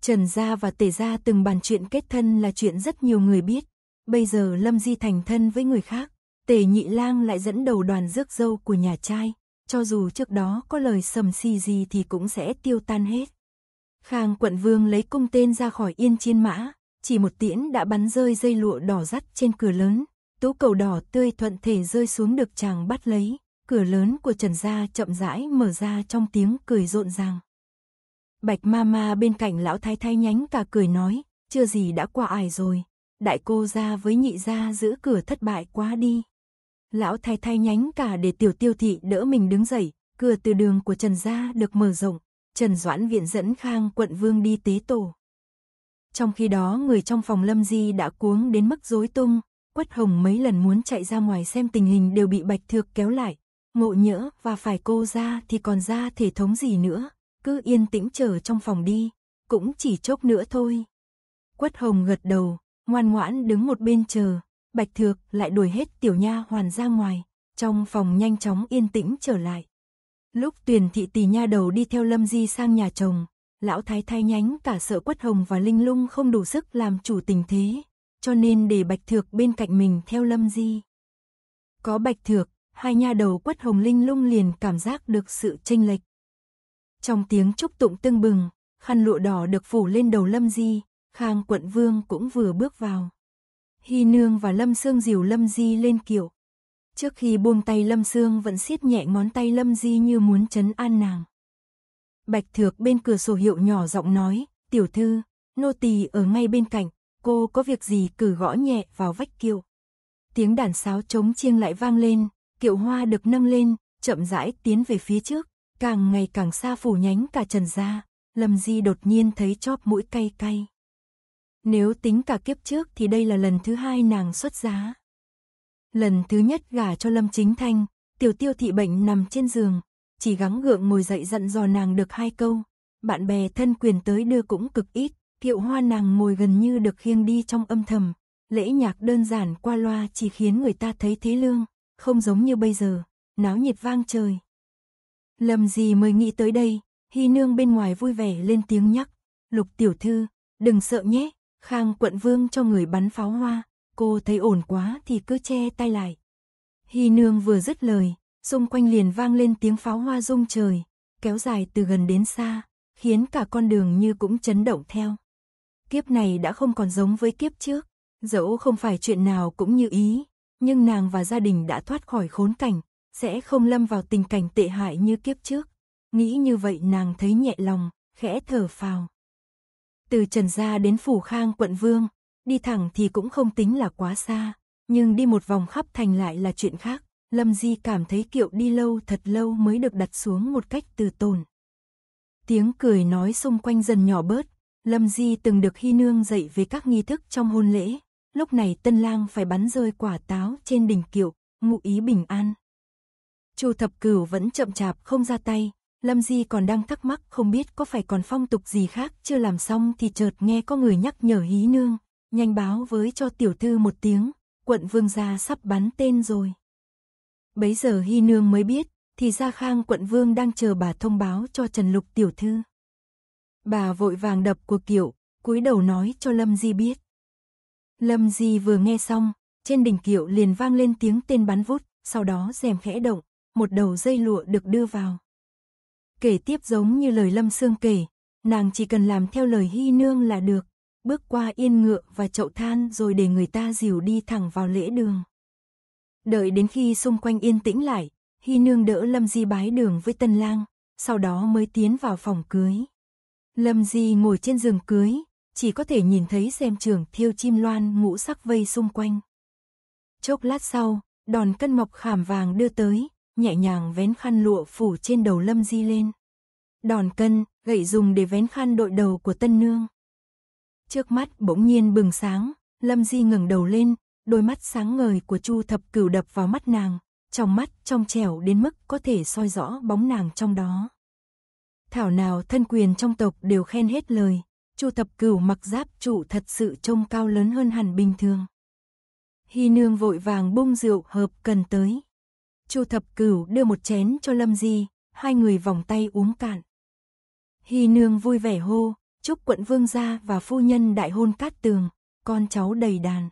Trần Gia và Tề Gia từng bàn chuyện kết thân là chuyện rất nhiều người biết. Bây giờ Lâm Di thành thân với người khác, Tề Nhị Lang lại dẫn đầu đoàn rước dâu của nhà trai, cho dù trước đó có lời sầm xì gì thì cũng sẽ tiêu tan hết. Khang quận vương lấy cung tên ra khỏi yên chiên mã, chỉ một tiễn đã bắn rơi dây lụa đỏ rắt trên cửa lớn, tú cầu đỏ tươi thuận thể rơi xuống được chàng bắt lấy, cửa lớn của Trần Gia chậm rãi mở ra trong tiếng cười rộn ràng. Bạch ma ma bên cạnh lão thái thái nhánh cả cười nói, chưa gì đã qua ải rồi, đại cô ra với nhị gia giữ cửa thất bại quá đi lão thái thay nhánh cả để tiểu tiêu thị đỡ mình đứng dậy, cửa từ đường của Trần Gia được mở rộng, Trần Doãn Viện dẫn Khang quận vương đi tế tổ. Trong khi đó người trong phòng Lâm Di đã cuống đến mức rối tung, Quất Hồng mấy lần muốn chạy ra ngoài xem tình hình đều bị Bạch Thược kéo lại, ngộ nhỡ và phải cô ra thì còn ra thể thống gì nữa, cứ yên tĩnh chờ trong phòng đi, cũng chỉ chốc nữa thôi. Quất Hồng gật đầu, ngoan ngoãn đứng một bên chờ, Bạch Thược lại đuổi hết tiểu nha hoàn ra ngoài, trong phòng nhanh chóng yên tĩnh trở lại. Lúc tuyển thị tỷ nha đầu đi theo Lâm Di sang nhà chồng, lão thái thay nhánh cả sợ quất hồng và linh lung không đủ sức làm chủ tình thế, cho nên để Bạch Thược bên cạnh mình theo Lâm Di. Có Bạch Thược, hai nha đầu quất hồng linh lung liền cảm giác được sự chênh lệch. Trong tiếng chúc tụng tương bừng, khăn lụa đỏ được phủ lên đầu Lâm Di, Khang quận vương cũng vừa bước vào. Hy Nương và Lâm Sương dìu Lâm Di lên kiệu. Trước khi buông tay Lâm Sương vẫn siết nhẹ ngón tay Lâm Di như muốn chấn an nàng. Bạch Thược bên cửa sổ hiệu nhỏ giọng nói, tiểu thư, nô tỳ ở ngay bên cạnh, cô có việc gì cử gõ nhẹ vào vách kiệu. Tiếng đàn sáo trống chiêng lại vang lên, kiệu hoa được nâng lên, chậm rãi tiến về phía trước, càng ngày càng xa phủ nhánh cả trần ra, Lâm Di đột nhiên thấy chóp mũi cay cay. Nếu tính cả kiếp trước thì đây là lần thứ hai nàng xuất giá. Lần thứ nhất gả cho Lâm Chính Thanh, tiểu tiêu thị bệnh nằm trên giường, chỉ gắng gượng ngồi dậy dặn dò nàng được hai câu. Bạn bè thân quyền tới đưa cũng cực ít, thiệu hoa nàng ngồi gần như được khiêng đi trong âm thầm. Lễ nhạc đơn giản qua loa chỉ khiến người ta thấy thế lương, không giống như bây giờ, náo nhiệt vang trời. Lầm gì mới nghĩ tới đây, hy nương bên ngoài vui vẻ lên tiếng nhắc, lục tiểu thư, đừng sợ nhé, Khang quận vương cho người bắn pháo hoa, cô thấy ổn quá thì cứ che tay lại. Hy nương vừa dứt lời, xung quanh liền vang lên tiếng pháo hoa rung trời, kéo dài từ gần đến xa, khiến cả con đường như cũng chấn động theo. Kiếp này đã không còn giống với kiếp trước, dẫu không phải chuyện nào cũng như ý, nhưng nàng và gia đình đã thoát khỏi khốn cảnh, sẽ không lâm vào tình cảnh tệ hại như kiếp trước. Nghĩ như vậy nàng thấy nhẹ lòng, khẽ thở phào từ Trần Gia đến Phủ Khang quận Vương, đi thẳng thì cũng không tính là quá xa, nhưng đi một vòng khắp thành lại là chuyện khác. Lâm Di cảm thấy kiệu đi lâu thật lâu mới được đặt xuống một cách từ tồn. Tiếng cười nói xung quanh dần nhỏ bớt, Lâm Di từng được Hy Nương dạy về các nghi thức trong hôn lễ, lúc này tân lang phải bắn rơi quả táo trên đỉnh kiệu, ngụ ý bình an. Chu thập cửu vẫn chậm chạp không ra tay, Lâm Di còn đang thắc mắc không biết có phải còn phong tục gì khác chưa làm xong thì chợt nghe có người nhắc nhở hí nương, nhanh báo với cho tiểu thư một tiếng, quận vương gia sắp bắn tên rồi. Bấy giờ Hí nương mới biết, thì ra khang quận vương đang chờ bà thông báo cho Trần Lục tiểu thư. Bà vội vàng đập cuộc kiệu, cúi đầu nói cho Lâm Di biết. Lâm Di vừa nghe xong, trên đỉnh kiệu liền vang lên tiếng tên bắn vút, sau đó rèm khẽ động, một đầu dây lụa được đưa vào. Kể tiếp giống như lời Lâm Sương kể, nàng chỉ cần làm theo lời Hy Nương là được, bước qua yên ngựa và chậu than rồi để người ta dìu đi thẳng vào lễ đường. Đợi đến khi xung quanh yên tĩnh lại, Hy Nương đỡ Lâm Di bái đường với Tân Lang, sau đó mới tiến vào phòng cưới. Lâm Di ngồi trên giường cưới, chỉ có thể nhìn thấy xem trường thiêu chim loan ngũ sắc vây xung quanh. Chốc lát sau, đòn cân mộc khảm vàng đưa tới, nhẹ nhàng vén khăn lụa phủ trên đầu Lâm Di lên. Đòn cân, gậy dùng để vén khăn đội đầu của tân nương. Trước mắt bỗng nhiên bừng sáng, Lâm Di ngẩng đầu lên, đôi mắt sáng ngời của Chu Thập Cửu đập vào mắt nàng, trong mắt trong trẻo đến mức có thể soi rõ bóng nàng trong đó. Thảo nào thân quyền trong tộc đều khen hết lời, Chu Thập Cửu mặc giáp trụ thật sự trông cao lớn hơn hẳn bình thường. Hy nương vội vàng bung rượu hợp cần tới. Chu Thập Cửu đưa một chén cho Lâm Di, hai người vòng tay uống cạn. Hy nương vui vẻ hô, chúc quận vương gia và phu nhân đại hôn cát tường, con cháu đầy đàn.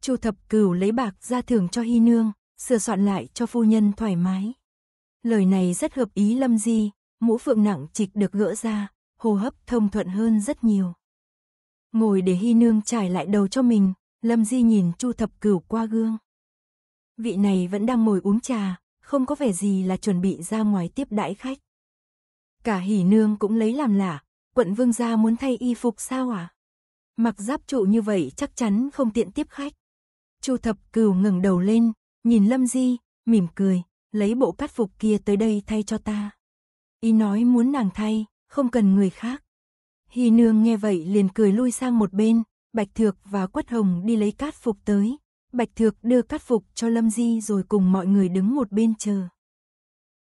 Chu Thập Cửu lấy bạc ra thưởng cho Hy nương, sửa soạn lại cho phu nhân thoải mái. Lời này rất hợp ý Lâm Di, mũ phượng nặng trịch được gỡ ra, hô hấp thông thuận hơn rất nhiều. Ngồi để Hy nương trải lại đầu cho mình, Lâm Di nhìn Chu Thập Cửu qua gương. Vị này vẫn đang ngồi uống trà, không có vẻ gì là chuẩn bị ra ngoài tiếp đãi khách. Cả hỉ nương cũng lấy làm lạ, quận vương gia muốn thay y phục sao à? Mặc giáp trụ như vậy chắc chắn không tiện tiếp khách. Chu thập cừu ngẩng đầu lên, nhìn Lâm Di, mỉm cười, lấy bộ cát phục kia tới đây thay cho ta. Y nói muốn nàng thay, không cần người khác. Hì nương nghe vậy liền cười lui sang một bên, Bạch Thược và Quất Hồng đi lấy cát phục tới, Bạch Thược đưa cát phục cho Lâm Di rồi cùng mọi người đứng một bên chờ.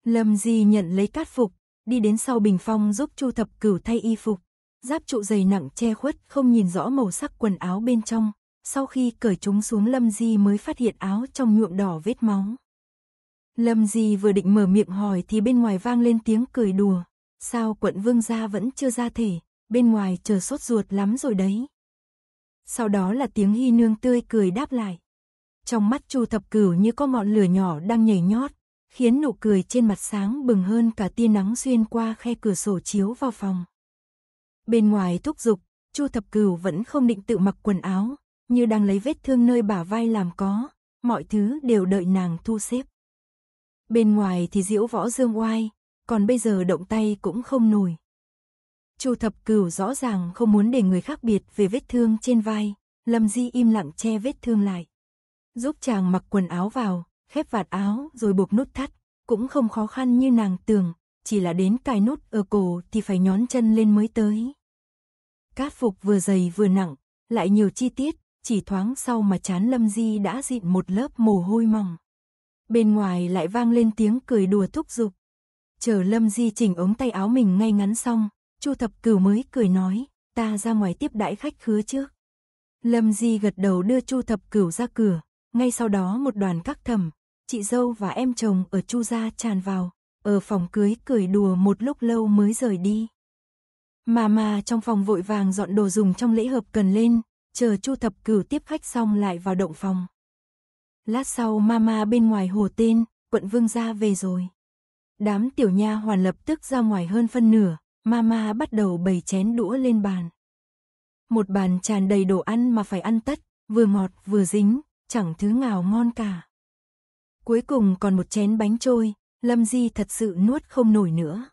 Lâm Di nhận lấy cát phục, đi đến sau bình phong giúp Chu Thập Cửu thay y phục. Giáp trụ dày nặng che khuất không nhìn rõ màu sắc quần áo bên trong, sau khi cởi chúng xuống Lâm Di mới phát hiện áo trong nhuộm đỏ vết máu. Lâm Di vừa định mở miệng hỏi thì bên ngoài vang lên tiếng cười đùa. Sao quận vương gia vẫn chưa ra thể, bên ngoài chờ sốt ruột lắm rồi đấy. Sau đó là tiếng hy nương tươi cười đáp lại. Trong mắt Chu Thập Cửu như có ngọn lửa nhỏ đang nhảy nhót, khiến nụ cười trên mặt sáng bừng hơn cả tia nắng xuyên qua khe cửa sổ chiếu vào phòng. Bên ngoài thúc giục, Chu Thập Cửu vẫn không định tự mặc quần áo, như đang lấy vết thương nơi bả vai làm có, mọi thứ đều đợi nàng thu xếp. Bên ngoài thì diễu võ dương oai, còn bây giờ động tay cũng không nổi. Chu Thập Cửu rõ ràng không muốn để người khác biệt về vết thương trên vai, Lâm Di im lặng che vết thương lại giúp chàng mặc quần áo vào, khép vạt áo rồi buộc nút thắt, cũng không khó khăn như nàng tưởng, chỉ là đến cài nút ở cổ thì phải nhón chân lên mới tới. Cát phục vừa dày vừa nặng, lại nhiều chi tiết, chỉ thoáng sau mà chán Lâm Di đã dịn một lớp mồ hôi mỏng. Bên ngoài lại vang lên tiếng cười đùa thúc giục. Chờ Lâm Di chỉnh ống tay áo mình ngay ngắn xong, Chu Thập Cửu mới cười nói, ta ra ngoài tiếp đãi khách khứa trước. Lâm Di gật đầu đưa Chu Thập Cửu ra cửa, ngay sau đó một đoàn các thầm chị dâu và em chồng ở Chu Gia tràn vào, ở phòng cưới cười đùa một lúc lâu mới rời đi. Mà mà trong phòng vội vàng dọn đồ dùng trong lễ hợp cần lên, chờ Chu Thập Cửu tiếp khách xong lại vào động phòng. Lát sau mama bên ngoài hồ tên, quận vương gia về rồi. Đám tiểu nha hoàn lập tức ra ngoài hơn phân nửa, mama bắt đầu bày chén đũa lên bàn. Một bàn tràn đầy đồ ăn mà phải ăn tất, vừa ngọt vừa dính, chẳng thứ ngào ngon cả. Cuối cùng còn một chén bánh trôi, Lâm Di thật sự nuốt không nổi nữa.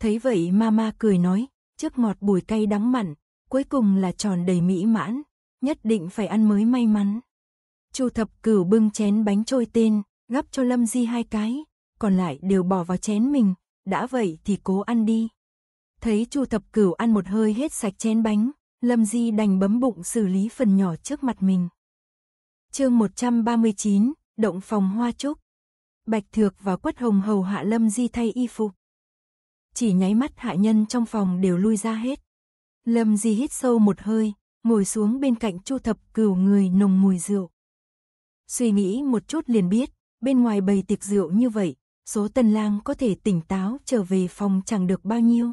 Thấy vậy mama cười nói, trước ngọt bùi cay đắng mặn, cuối cùng là tròn đầy mỹ mãn, nhất định phải ăn mới may mắn. Chu thập cửu bưng chén bánh trôi tên, gắp cho Lâm Di hai cái, còn lại đều bỏ vào chén mình, đã vậy thì cố ăn đi. Thấy Chu thập cửu ăn một hơi hết sạch chén bánh, Lâm Di đành bấm bụng xử lý phần nhỏ trước mặt mình chương 139, động phòng hoa trúc. Bạch Thược và Quất Hồng hầu hạ Lâm Di thay y phục. Chỉ nháy mắt hạ nhân trong phòng đều lui ra hết. Lâm Di hít sâu một hơi, ngồi xuống bên cạnh Chu Thập Cửu người nồng mùi rượu. Suy nghĩ một chút liền biết, bên ngoài bầy tiệc rượu như vậy, số tân lang có thể tỉnh táo trở về phòng chẳng được bao nhiêu.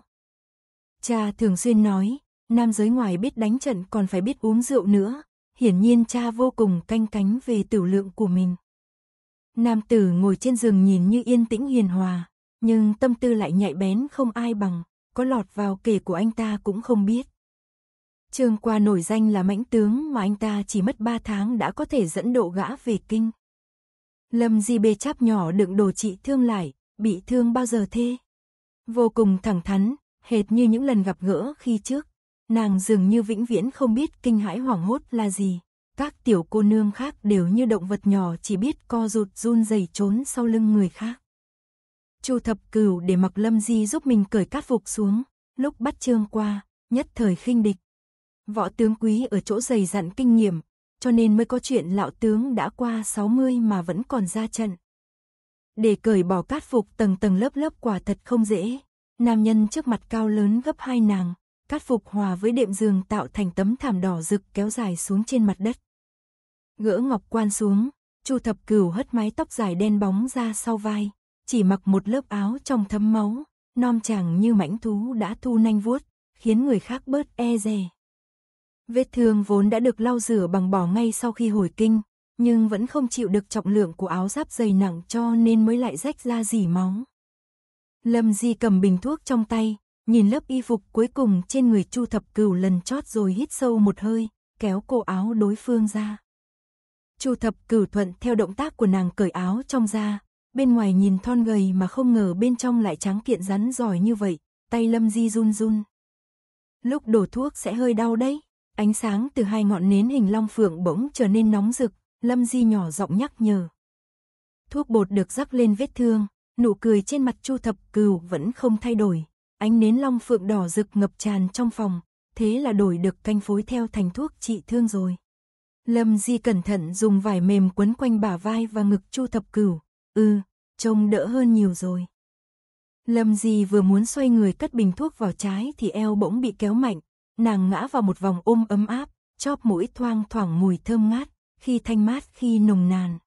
Cha thường xuyên nói, nam giới ngoài biết đánh trận còn phải biết uống rượu nữa, hiển nhiên cha vô cùng canh cánh về tiểu lượng của mình. Nam tử ngồi trên giường nhìn như yên tĩnh hiền hòa, nhưng tâm tư lại nhạy bén không ai bằng, có lọt vào kể của anh ta cũng không biết. Trương qua nổi danh là mãnh tướng mà anh ta chỉ mất ba tháng đã có thể dẫn độ gã về kinh. Lâm Di bê cháp nhỏ đựng đồ trị thương lại, bị thương bao giờ thế? Vô cùng thẳng thắn, hệt như những lần gặp gỡ khi trước, Nàng dường như vĩnh viễn không biết kinh hãi hoảng hốt là gì. Các tiểu cô nương khác đều như động vật nhỏ chỉ biết co rụt run rẩy trốn sau lưng người khác. Chu thập cửu để mặc lâm di giúp mình cởi cát phục xuống, lúc bắt trương qua, nhất thời khinh địch. Võ tướng quý ở chỗ dày dặn kinh nghiệm, cho nên mới có chuyện lão tướng đã qua 60 mà vẫn còn ra trận. Để cởi bỏ cát phục tầng tầng lớp lớp quả thật không dễ, nam nhân trước mặt cao lớn gấp hai nàng, Cát phục hòa với đệm giường tạo thành tấm thảm đỏ rực kéo dài xuống trên mặt đất. Gỡ ngọc quan xuống, Chu thập cửu hất mái tóc dài đen bóng ra sau vai, chỉ mặc một lớp áo trong thấm máu, non chàng như mãnh thú đã thu nanh vuốt, khiến người khác bớt e dè. Vết thương vốn đã được lau rửa bằng bỏ ngay sau khi hồi kinh, nhưng vẫn không chịu được trọng lượng của áo giáp dày nặng cho nên mới lại rách ra dỉ máu. Lâm Di cầm bình thuốc trong tay, Nhìn lớp y phục cuối cùng trên người Chu Thập Cửu lần chót rồi hít sâu một hơi, kéo cổ áo đối phương ra. Chu Thập Cửu thuận theo động tác của nàng cởi áo trong ra, bên ngoài nhìn thon gầy mà không ngờ bên trong lại trắng kiện rắn giỏi như vậy, tay Lâm Di run run. Lúc đổ thuốc sẽ hơi đau đấy. Ánh sáng từ hai ngọn nến hình long phượng bỗng trở nên nóng rực, Lâm Di nhỏ giọng nhắc nhở. Thuốc bột được rắc lên vết thương, nụ cười trên mặt Chu Thập Cửu vẫn không thay đổi, ánh nến long phượng đỏ rực ngập tràn trong phòng, thế là đổi được canh phối theo thành thuốc trị thương rồi. Lâm Di cẩn thận dùng vải mềm quấn quanh bả vai và ngực Chu Thập Cửu, "Ừ, trông đỡ hơn nhiều rồi." Lâm Di vừa muốn xoay người cất bình thuốc vào trái thì eo bỗng bị kéo mạnh, nàng ngã vào một vòng ôm ấm áp, chóp mũi thoang thoảng mùi thơm ngát, khi thanh mát khi nồng nàn.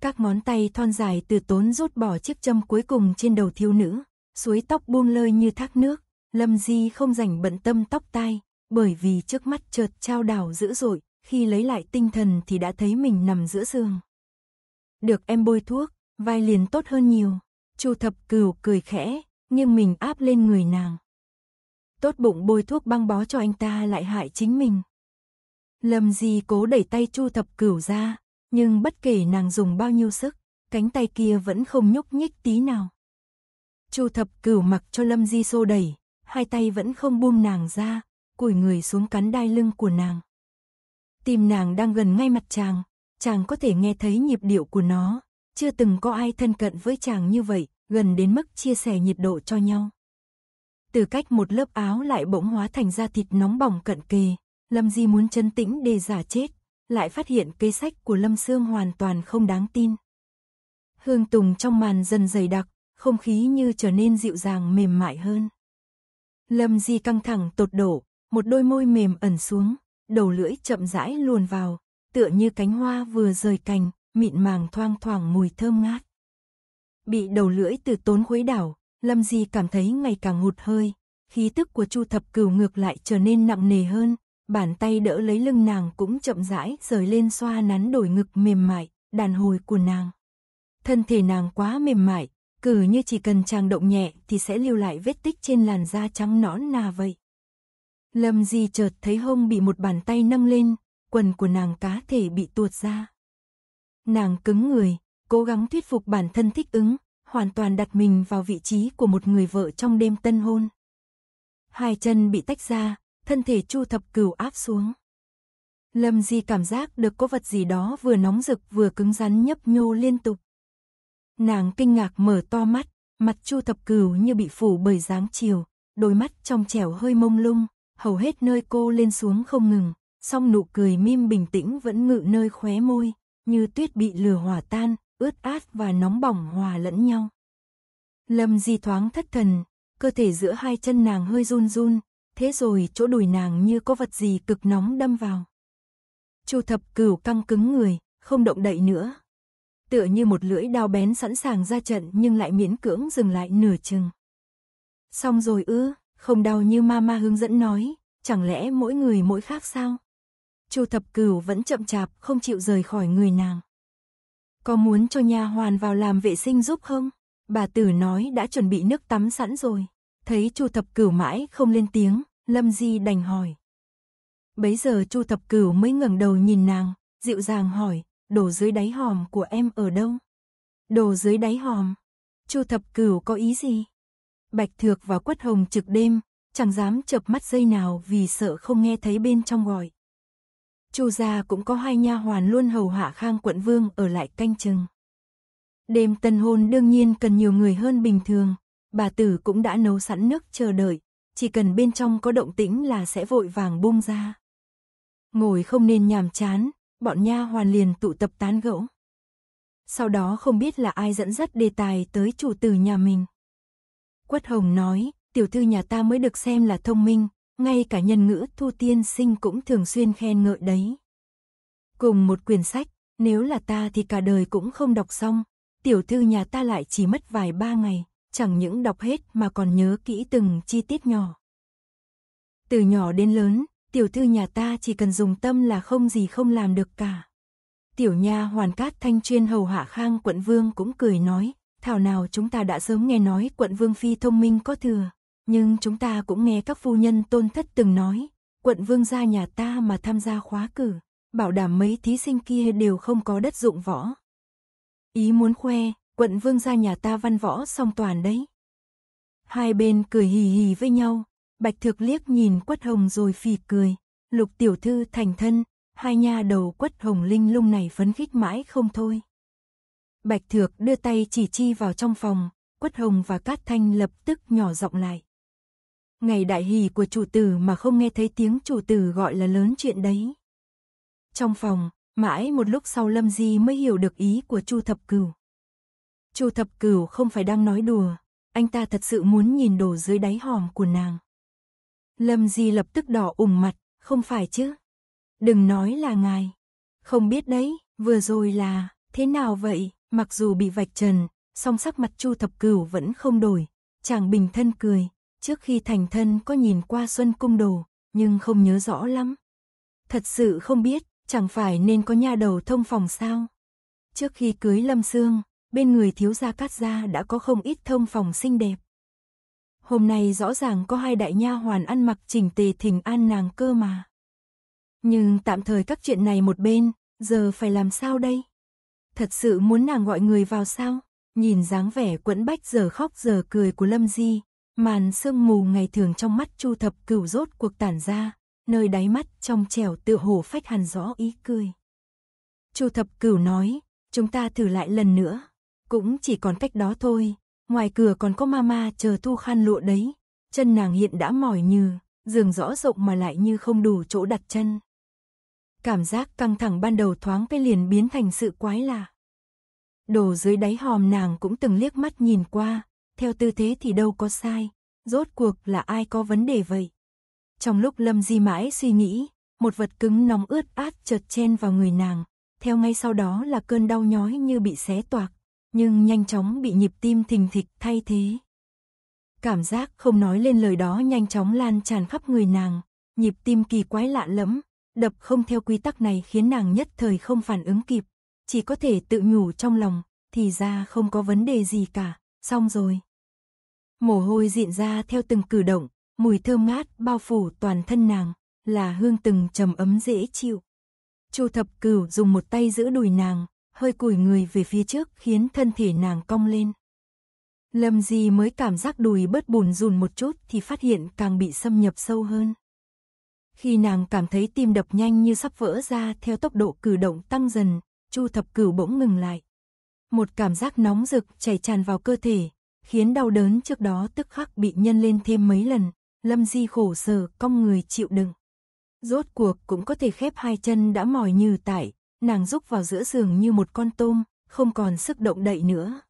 Các ngón tay thon dài từ tốn rút bỏ chiếc châm cuối cùng trên đầu thiếu nữ, suối tóc buông lơi như thác nước, Lâm Di không rảnh bận tâm tóc tai, bởi vì trước mắt chợt trao đảo dữ dội, khi lấy lại tinh thần thì đã thấy mình nằm giữa giường. Được em bôi thuốc, vai liền tốt hơn nhiều. Chu Thập Cửu cười khẽ, nhưng mình áp lên người nàng. Tốt bụng bôi thuốc băng bó cho anh ta lại hại chính mình. Lâm Di cố đẩy tay Chu Thập Cửu ra, nhưng bất kể nàng dùng bao nhiêu sức, cánh tay kia vẫn không nhúc nhích tí nào. Chu thập cửu mặc cho Lâm Di xô đẩy, hai tay vẫn không buông nàng ra, cùi người xuống cắn đai lưng của nàng. Tim nàng đang gần ngay mặt chàng, chàng có thể nghe thấy nhịp điệu của nó, chưa từng có ai thân cận với chàng như vậy, gần đến mức chia sẻ nhiệt độ cho nhau. Từ cách một lớp áo lại bỗng hóa thành da thịt nóng bỏng cận kề, Lâm Di muốn chân tĩnh để giả chết, lại phát hiện kế sách của Lâm Sương hoàn toàn không đáng tin. Hương Tùng trong màn dần dày đặc, không khí như trở nên dịu dàng mềm mại hơn. Lâm Di căng thẳng tột đổ, một đôi môi mềm ẩn xuống, đầu lưỡi chậm rãi luồn vào, tựa như cánh hoa vừa rời cành, mịn màng thoang thoảng mùi thơm ngát. Bị đầu lưỡi từ tốn khuấy đảo, Lâm Di cảm thấy ngày càng hụt hơi, khí tức của Chu Thập Cửu ngược lại trở nên nặng nề hơn, bàn tay đỡ lấy lưng nàng cũng chậm rãi rời lên xoa nắn đổi ngực mềm mại, đàn hồi của nàng. Thân thể nàng quá mềm mại, Cử như chỉ cần chàng động nhẹ thì sẽ lưu lại vết tích trên làn da trắng nõn nà vậy. Lâm Di chợt thấy hông bị một bàn tay nâng lên, quần của nàng cá thể bị tuột ra. Nàng cứng người, cố gắng thuyết phục bản thân thích ứng, hoàn toàn đặt mình vào vị trí của một người vợ trong đêm tân hôn. Hai chân bị tách ra, thân thể Chu Thập Cửu áp xuống. Lâm Di cảm giác được có vật gì đó vừa nóng rực vừa cứng rắn nhấp nhô liên tục. Nàng kinh ngạc mở to mắt, mặt Chu Thập Cửu như bị phủ bởi dáng chiều, đôi mắt trong trẻo hơi mông lung, hầu hết nơi cô lên xuống không ngừng, song nụ cười mim bình tĩnh vẫn ngự nơi khóe môi, như tuyết bị lửa hòa tan, ướt át và nóng bỏng hòa lẫn nhau. Lâm Di thoáng thất thần, cơ thể giữa hai chân nàng hơi run run, thế rồi chỗ đùi nàng như có vật gì cực nóng đâm vào. Chu Thập Cửu căng cứng người, không động đậy nữa tựa như một lưỡi đao bén sẵn sàng ra trận nhưng lại miễn cưỡng dừng lại nửa chừng. Xong rồi ư, không đau như mama hướng dẫn nói, chẳng lẽ mỗi người mỗi khác sao? Chu Thập Cửu vẫn chậm chạp không chịu rời khỏi người nàng. Có muốn cho nha hoàn vào làm vệ sinh giúp không? Bà Tử nói đã chuẩn bị nước tắm sẵn rồi. Thấy Chu Thập Cửu mãi không lên tiếng, Lâm Di đành hỏi. Bấy giờ Chu Thập Cửu mới ngẩng đầu nhìn nàng, dịu dàng hỏi, đồ dưới đáy hòm của em ở đâu? Đồ dưới đáy hòm? Chu Thập Cửu có ý gì? Bạch Thược và Quất Hồng trực đêm, chẳng dám chợp mắt giây nào vì sợ không nghe thấy bên trong gọi. Chu gia cũng có hai nha hoàn luôn hầu hạ Khang quận vương ở lại canh chừng. Đêm tân hôn đương nhiên cần nhiều người hơn bình thường, bà tử cũng đã nấu sẵn nước chờ đợi, chỉ cần bên trong có động tĩnh là sẽ vội vàng bung ra. Ngồi không nên nhàm chán, bọn nha hoàn liền tụ tập tán gẫu. Sau đó không biết là ai dẫn dắt đề tài tới chủ tử nhà mình. Quất Hồng nói, tiểu thư nhà ta mới được xem là thông minh, ngay cả nhân ngữ Thu Tiên Sinh cũng thường xuyên khen ngợi đấy. Cùng một quyển sách, nếu là ta thì cả đời cũng không đọc xong, tiểu thư nhà ta lại chỉ mất vài ba ngày, chẳng những đọc hết mà còn nhớ kỹ từng chi tiết nhỏ. Từ nhỏ đến lớn, tiểu thư nhà ta chỉ cần dùng tâm là không gì không làm được cả. Tiểu nha hoàn cát thanh chuyên hầu hạ khang quận vương cũng cười nói, thảo nào chúng ta đã sớm nghe nói quận vương phi thông minh có thừa, nhưng chúng ta cũng nghe các phu nhân tôn thất từng nói, quận vương gia nhà ta mà tham gia khóa cử, bảo đảm mấy thí sinh kia đều không có đất dụng võ. Ý muốn khoe, quận vương gia nhà ta văn võ song toàn đấy. Hai bên cười hì hì với nhau, Bạch thược liếc nhìn Quất Hồng rồi phì cười, Lục tiểu thư thành thân, hai nha đầu Quất Hồng Linh lung này phấn khích mãi không thôi. Bạch Thược đưa tay chỉ chi vào trong phòng, Quất Hồng và Cát Thanh lập tức nhỏ giọng lại. Ngày đại hỷ của chủ tử mà không nghe thấy tiếng chủ tử gọi là lớn chuyện đấy. Trong phòng, mãi một lúc sau Lâm Di mới hiểu được ý của Chu Thập Cửu. Chu Thập Cửu không phải đang nói đùa, anh ta thật sự muốn nhìn đồ dưới đáy hòm của nàng. Lâm Di lập tức đỏ ủng mặt, không phải chứ? Đừng nói là ngài. Không biết đấy, vừa rồi là, thế nào vậy? Mặc dù bị vạch trần, song sắc mặt Chu Thập Cửu vẫn không đổi. Chàng bình thân cười, trước khi thành thân có nhìn qua Xuân Cung Đồ, nhưng không nhớ rõ lắm. Thật sự không biết, chẳng phải nên có nha đầu thông phòng sao? Trước khi cưới Lâm Sương, bên người thiếu gia Cát Gia đã có không ít thông phòng xinh đẹp hôm nay rõ ràng có hai đại nha hoàn ăn mặc chỉnh tề thỉnh an nàng cơ mà. Nhưng tạm thời các chuyện này một bên, giờ phải làm sao đây? Thật sự muốn nàng gọi người vào sao? Nhìn dáng vẻ quẫn bách giờ khóc giờ cười của Lâm Di, màn sương mù ngày thường trong mắt Chu Thập Cửu rốt cuộc tản ra, nơi đáy mắt trong trẻo tựa hồ phách hàn rõ ý cười. Chu Thập Cửu nói, chúng ta thử lại lần nữa, cũng chỉ còn cách đó thôi, Ngoài cửa còn có mama chờ thu khăn lụa đấy. Chân nàng hiện đã mỏi như giường rõ rộng mà lại như không đủ chỗ đặt chân. Cảm giác căng thẳng ban đầu thoáng cái liền biến thành sự quái lạ. Đồ dưới đáy hòm nàng cũng từng liếc mắt nhìn qua, theo tư thế thì đâu có sai, rốt cuộc là ai có vấn đề vậy. Trong lúc Lâm Di mãi suy nghĩ, một vật cứng nóng ướt át chợt chen vào người nàng, theo ngay sau đó là cơn đau nhói như bị xé toạc nhưng nhanh chóng bị nhịp tim thình thịch thay thế. Cảm giác không nói lên lời đó nhanh chóng lan tràn khắp người nàng, nhịp tim kỳ quái lạ lẫm, đập không theo quy tắc này khiến nàng nhất thời không phản ứng kịp, chỉ có thể tự nhủ trong lòng, thì ra không có vấn đề gì cả, xong rồi. Mồ hôi diện ra theo từng cử động, mùi thơm ngát bao phủ toàn thân nàng, là hương từng trầm ấm dễ chịu. Chu Thập Cửu dùng một tay giữ đùi nàng, hơi cùi người về phía trước khiến thân thể nàng cong lên. Lâm Di mới cảm giác đùi bớt bùn rùn một chút thì phát hiện càng bị xâm nhập sâu hơn. Khi nàng cảm thấy tim đập nhanh như sắp vỡ ra theo tốc độ cử động tăng dần, Chu Thập Cửu bỗng ngừng lại. Một cảm giác nóng rực chảy tràn vào cơ thể, khiến đau đớn trước đó tức khắc bị nhân lên thêm mấy lần, Lâm Di khổ sở cong người chịu đựng. Rốt cuộc cũng có thể khép hai chân đã mỏi như tải, nàng rúc vào giữa giường như một con tôm, không còn sức động đậy nữa.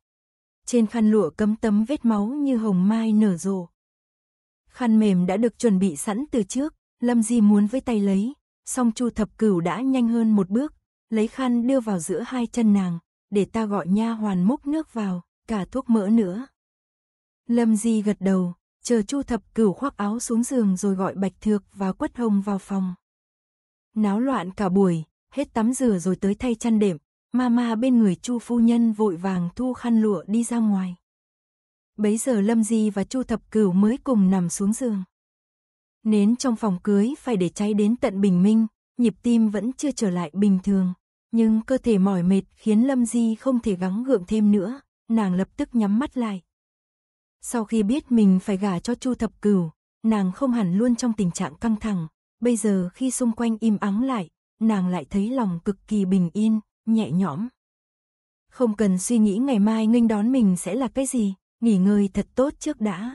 Trên khăn lụa cấm tấm vết máu như hồng mai nở rộ. Khăn mềm đã được chuẩn bị sẵn từ trước, Lâm Di muốn với tay lấy, song Chu Thập Cửu đã nhanh hơn một bước, lấy khăn đưa vào giữa hai chân nàng, để ta gọi nha hoàn múc nước vào, cả thuốc mỡ nữa. Lâm Di gật đầu, chờ Chu Thập Cửu khoác áo xuống giường rồi gọi Bạch Thược và Quất Hồng vào phòng. Náo loạn cả buổi, hết tắm rửa rồi tới thay chăn đệm, mama bên người Chu phu nhân vội vàng thu khăn lụa đi ra ngoài. Bấy giờ Lâm Di và Chu Thập Cửu mới cùng nằm xuống giường. Nến trong phòng cưới phải để cháy đến tận bình minh, nhịp tim vẫn chưa trở lại bình thường, nhưng cơ thể mỏi mệt khiến Lâm Di không thể gắng gượng thêm nữa, nàng lập tức nhắm mắt lại. Sau khi biết mình phải gả cho Chu Thập Cửu, nàng không hẳn luôn trong tình trạng căng thẳng, bây giờ khi xung quanh im ắng lại, nàng lại thấy lòng cực kỳ bình yên, nhẹ nhõm. Không cần suy nghĩ ngày mai nghênh đón mình sẽ là cái gì, nghỉ ngơi thật tốt trước đã.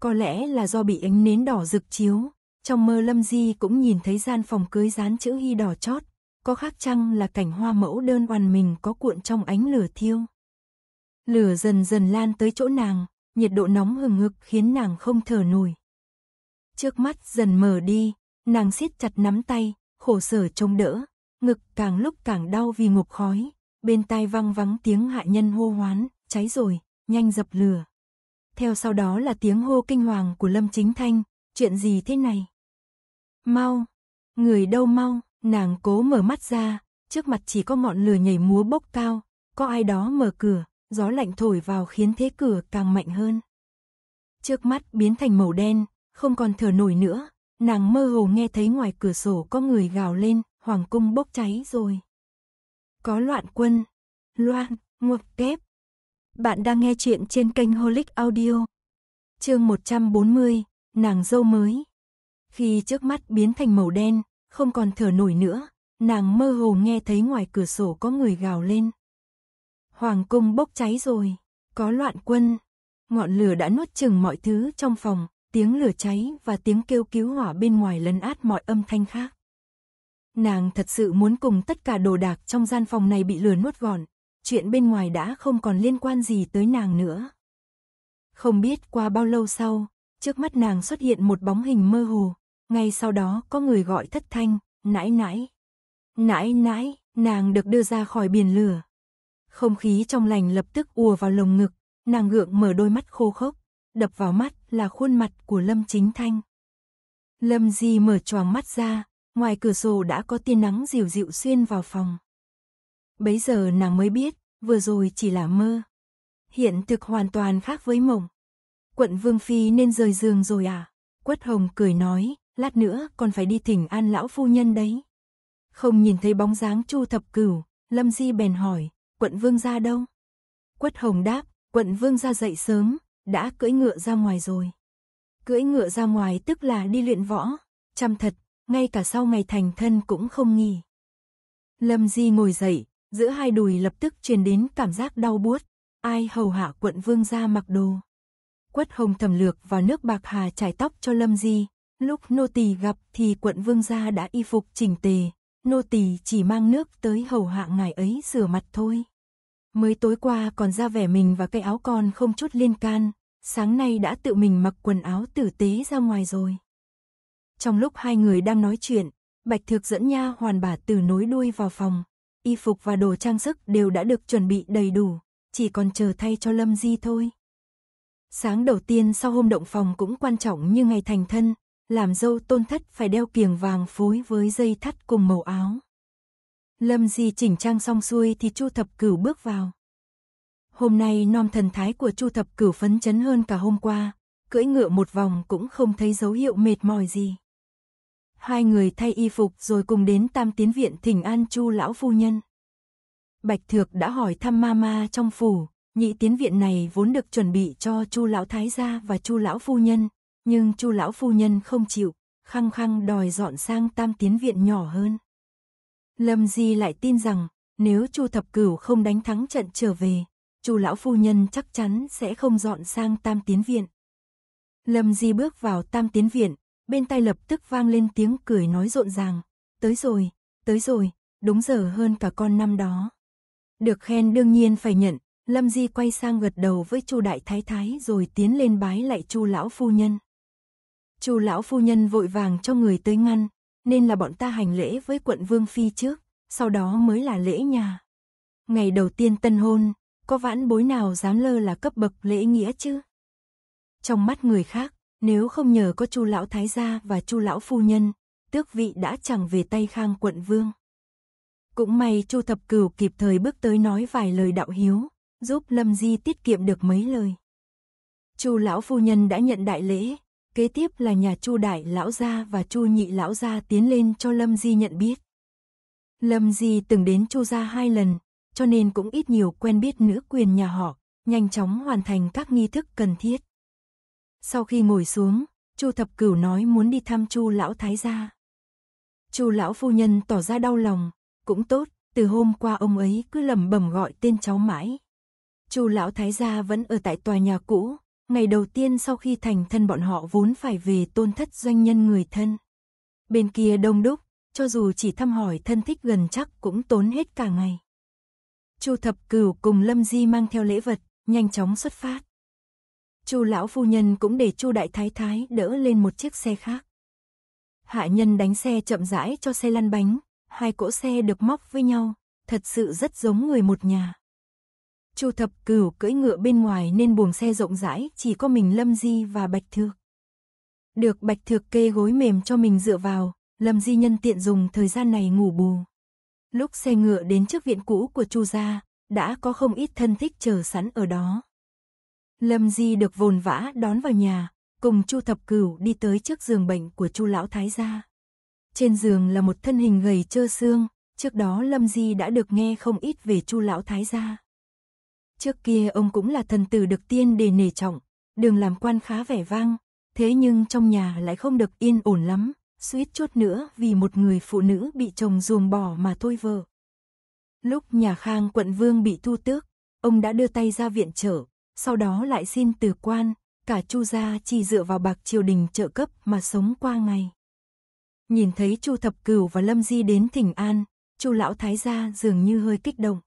Có lẽ là do bị ánh nến đỏ rực chiếu, trong mơ Lâm Di cũng nhìn thấy gian phòng cưới dán chữ hy đỏ chót, có khác chăng là cảnh hoa mẫu đơn oằn mình có cuộn trong ánh lửa thiêu. Lửa dần dần lan tới chỗ nàng, nhiệt độ nóng hừng hực khiến nàng không thở nổi. Trước mắt dần mở đi, nàng siết chặt nắm tay, khổ sở trông đỡ, ngực càng lúc càng đau vì ngục khói, bên tai văng vắng tiếng hạ nhân hô hoán, cháy rồi, nhanh dập lửa. Theo sau đó là tiếng hô kinh hoàng của Lâm Chính Thanh, chuyện gì thế này? Mau, người đâu mau, nàng cố mở mắt ra, trước mặt chỉ có ngọn lửa nhảy múa bốc cao, có ai đó mở cửa, gió lạnh thổi vào khiến thế cửa càng mạnh hơn. Trước mắt biến thành màu đen, không còn thở nổi nữa, Nàng mơ hồ nghe thấy ngoài cửa sổ có người gào lên, hoàng cung bốc cháy rồi. Có loạn quân, loạn, ngược kép. Bạn đang nghe chuyện trên kênh Holic Audio. Chương 140, nàng dâu mới. Khi trước mắt biến thành màu đen, không còn thở nổi nữa, nàng mơ hồ nghe thấy ngoài cửa sổ có người gào lên. Hoàng cung bốc cháy rồi, có loạn quân. Ngọn lửa đã nuốt chừng mọi thứ trong phòng, tiếng lửa cháy và tiếng kêu cứu hỏa bên ngoài lấn át mọi âm thanh khác. Nàng thật sự muốn cùng tất cả đồ đạc trong gian phòng này bị lửa nuốt gọn, chuyện bên ngoài đã không còn liên quan gì tới nàng nữa. Không biết qua bao lâu sau, trước mắt nàng xuất hiện một bóng hình mơ hồ, ngay sau đó có người gọi thất thanh, nãi nãi. Nãi nãi, nàng được đưa ra khỏi biển lửa. Không khí trong lành lập tức ùa vào lồng ngực, nàng gượng mở đôi mắt khô khốc, đập vào mắt là khuôn mặt của Lâm Chính Thanh. Lâm Di mở choàng mắt ra, ngoài cửa sổ đã có tia nắng dịu dịu xuyên vào phòng. Bấy giờ nàng mới biết, vừa rồi chỉ là mơ. Hiện thực hoàn toàn khác với mộng. Quận Vương Phi nên rời giường rồi à? Quất Hồng cười nói, lát nữa còn phải đi thỉnh an lão phu nhân đấy. Không nhìn thấy bóng dáng Chu Thập Cửu, Lâm Di bèn hỏi, quận Vương ra đâu? Quất Hồng đáp, quận Vương ra dậy sớm, đã cưỡi ngựa ra ngoài rồi. Cưỡi ngựa ra ngoài tức là đi luyện võ, chăm thật, ngay cả sau ngày thành thân cũng không nghỉ. Lâm Di ngồi dậy, giữa hai đùi lập tức truyền đến cảm giác đau buốt. Ai hầu hạ quận vương ra mặc đồ. Quất hồng thầm lược vào nước bạc hà trải tóc cho Lâm Di. Lúc nô tỳ gặp thì quận vương gia đã y phục chỉnh tề. Nô tỳ chỉ mang nước tới hầu hạ ngài ấy rửa mặt thôi mới tối qua còn ra vẻ mình và cái áo con không chút liên can, sáng nay đã tự mình mặc quần áo tử tế ra ngoài rồi. Trong lúc hai người đang nói chuyện, Bạch Thược dẫn nha hoàn bà tử nối đuôi vào phòng, y phục và đồ trang sức đều đã được chuẩn bị đầy đủ, chỉ còn chờ thay cho Lâm Di thôi. Sáng đầu tiên sau hôm động phòng cũng quan trọng như ngày thành thân, làm dâu tôn thất phải đeo kiềng vàng phối với dây thắt cùng màu áo. Lâm Di chỉnh trang xong xuôi thì Chu Thập Cửu bước vào. Hôm nay non thần thái của Chu Thập Cửu phấn chấn hơn cả hôm qua, cưỡi ngựa một vòng cũng không thấy dấu hiệu mệt mỏi gì. Hai người thay y phục rồi cùng đến Tam Tiến Viện thỉnh an Chu Lão Phu Nhân. Bạch Thược đã hỏi thăm Mama trong phủ, nhị tiến viện này vốn được chuẩn bị cho Chu Lão Thái Gia và Chu Lão Phu Nhân, nhưng Chu Lão Phu Nhân không chịu, khăng khăng đòi dọn sang Tam Tiến Viện nhỏ hơn. Lâm Di lại tin rằng, nếu Chu Thập Cửu không đánh thắng trận trở về, Chu lão phu nhân chắc chắn sẽ không dọn sang Tam Tiến viện. Lâm Di bước vào Tam Tiến viện, bên tai lập tức vang lên tiếng cười nói rộn ràng, "Tới rồi, tới rồi, đúng giờ hơn cả con năm đó." Được khen đương nhiên phải nhận, Lâm Di quay sang gật đầu với Chu đại thái thái rồi tiến lên bái lại Chu lão phu nhân. Chu lão phu nhân vội vàng cho người tới ngăn, nên là bọn ta hành lễ với quận Vương Phi trước, sau đó mới là lễ nhà. Ngày đầu tiên tân hôn, có vãn bối nào dám lơ là cấp bậc lễ nghĩa chứ? Trong mắt người khác, nếu không nhờ có chu lão thái gia và chu lão phu nhân, tước vị đã chẳng về tay khang quận vương. Cũng may chu thập cửu kịp thời bước tới nói vài lời đạo hiếu, giúp Lâm Di tiết kiệm được mấy lời. Chu lão phu nhân đã nhận đại lễ, Kế tiếp là nhà Chu Đại Lão Gia và Chu Nhị Lão Gia tiến lên cho Lâm Di nhận biết. Lâm Di từng đến Chu Gia hai lần, cho nên cũng ít nhiều quen biết nữ quyền nhà họ, nhanh chóng hoàn thành các nghi thức cần thiết. Sau khi ngồi xuống, Chu Thập Cửu nói muốn đi thăm Chu Lão Thái Gia. Chu Lão Phu Nhân tỏ ra đau lòng, cũng tốt, từ hôm qua ông ấy cứ lẩm bẩm gọi tên cháu mãi. Chu Lão Thái Gia vẫn ở tại tòa nhà cũ, Ngày đầu tiên sau khi thành thân bọn họ vốn phải về tôn thất doanh nhân người thân. Bên kia đông đúc, cho dù chỉ thăm hỏi thân thích gần chắc cũng tốn hết cả ngày. Chu Thập Cửu cùng Lâm Di mang theo lễ vật, nhanh chóng xuất phát. Chu lão phu nhân cũng để Chu đại thái thái đỡ lên một chiếc xe khác. Hạ nhân đánh xe chậm rãi cho xe lăn bánh, hai cỗ xe được móc với nhau, thật sự rất giống người một nhà. Chu Thập Cửu cưỡi ngựa bên ngoài nên buồng xe rộng rãi, chỉ có mình Lâm Di và Bạch Thược. Được Bạch Thược kê gối mềm cho mình dựa vào, Lâm Di nhân tiện dùng thời gian này ngủ bù. Lúc xe ngựa đến trước viện cũ của Chu gia, đã có không ít thân thích chờ sẵn ở đó. Lâm Di được vồn vã đón vào nhà, cùng Chu Thập Cửu đi tới trước giường bệnh của Chu lão thái gia. Trên giường là một thân hình gầy trơ xương, trước đó Lâm Di đã được nghe không ít về Chu lão thái gia. Trước kia ông cũng là thần tử được tiên đề nể trọng, đường làm quan khá vẻ vang, thế nhưng trong nhà lại không được yên ổn lắm, suýt chút nữa vì một người phụ nữ bị chồng ruồng bỏ mà thôi vợ. Lúc nhà Khang quận vương bị thu tước, ông đã đưa tay ra viện trở, sau đó lại xin từ quan, cả Chu gia chỉ dựa vào bạc triều đình trợ cấp mà sống qua ngày. Nhìn thấy Chu Thập Cửu và Lâm Di đến thỉnh an, Chu lão thái gia dường như hơi kích động.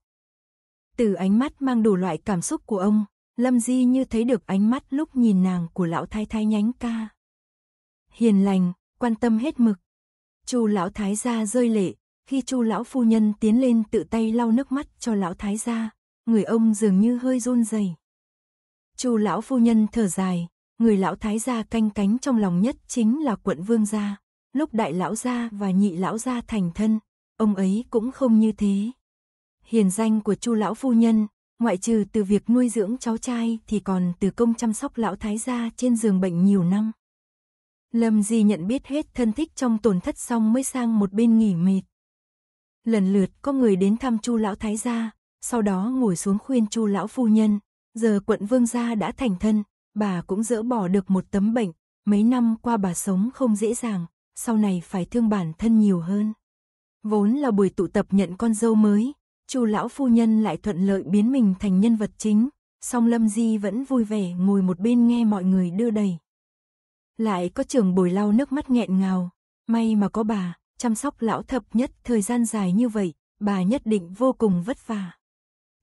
Từ ánh mắt mang đủ loại cảm xúc của ông, Lâm Di như thấy được ánh mắt lúc nhìn nàng của lão thái thái nhánh ca. Hiền lành, quan tâm hết mực. Chu lão thái gia rơi lệ, khi Chu lão phu nhân tiến lên tự tay lau nước mắt cho lão thái gia, người ông dường như hơi run rẩy. Chu lão phu nhân thở dài, người lão thái gia canh cánh trong lòng nhất chính là quận vương gia, lúc đại lão gia và nhị lão gia thành thân, ông ấy cũng không như thế hiền danh của Chu lão phu nhân, ngoại trừ từ việc nuôi dưỡng cháu trai thì còn từ công chăm sóc lão thái gia trên giường bệnh nhiều năm. Lâm Di nhận biết hết thân thích trong tổn thất xong mới sang một bên nghỉ mệt. Lần lượt có người đến thăm Chu lão thái gia, sau đó ngồi xuống khuyên Chu lão phu nhân, giờ quận vương gia đã thành thân, bà cũng dỡ bỏ được một tấm bệnh, mấy năm qua bà sống không dễ dàng, sau này phải thương bản thân nhiều hơn. Vốn là buổi tụ tập nhận con dâu mới, Chu lão phu nhân lại thuận lợi biến mình thành nhân vật chính, song Lâm Di vẫn vui vẻ ngồi một bên nghe mọi người đưa đầy. Lại có trưởng bồi lau nước mắt nghẹn ngào, may mà có bà, chăm sóc lão thập nhất thời gian dài như vậy, bà nhất định vô cùng vất vả.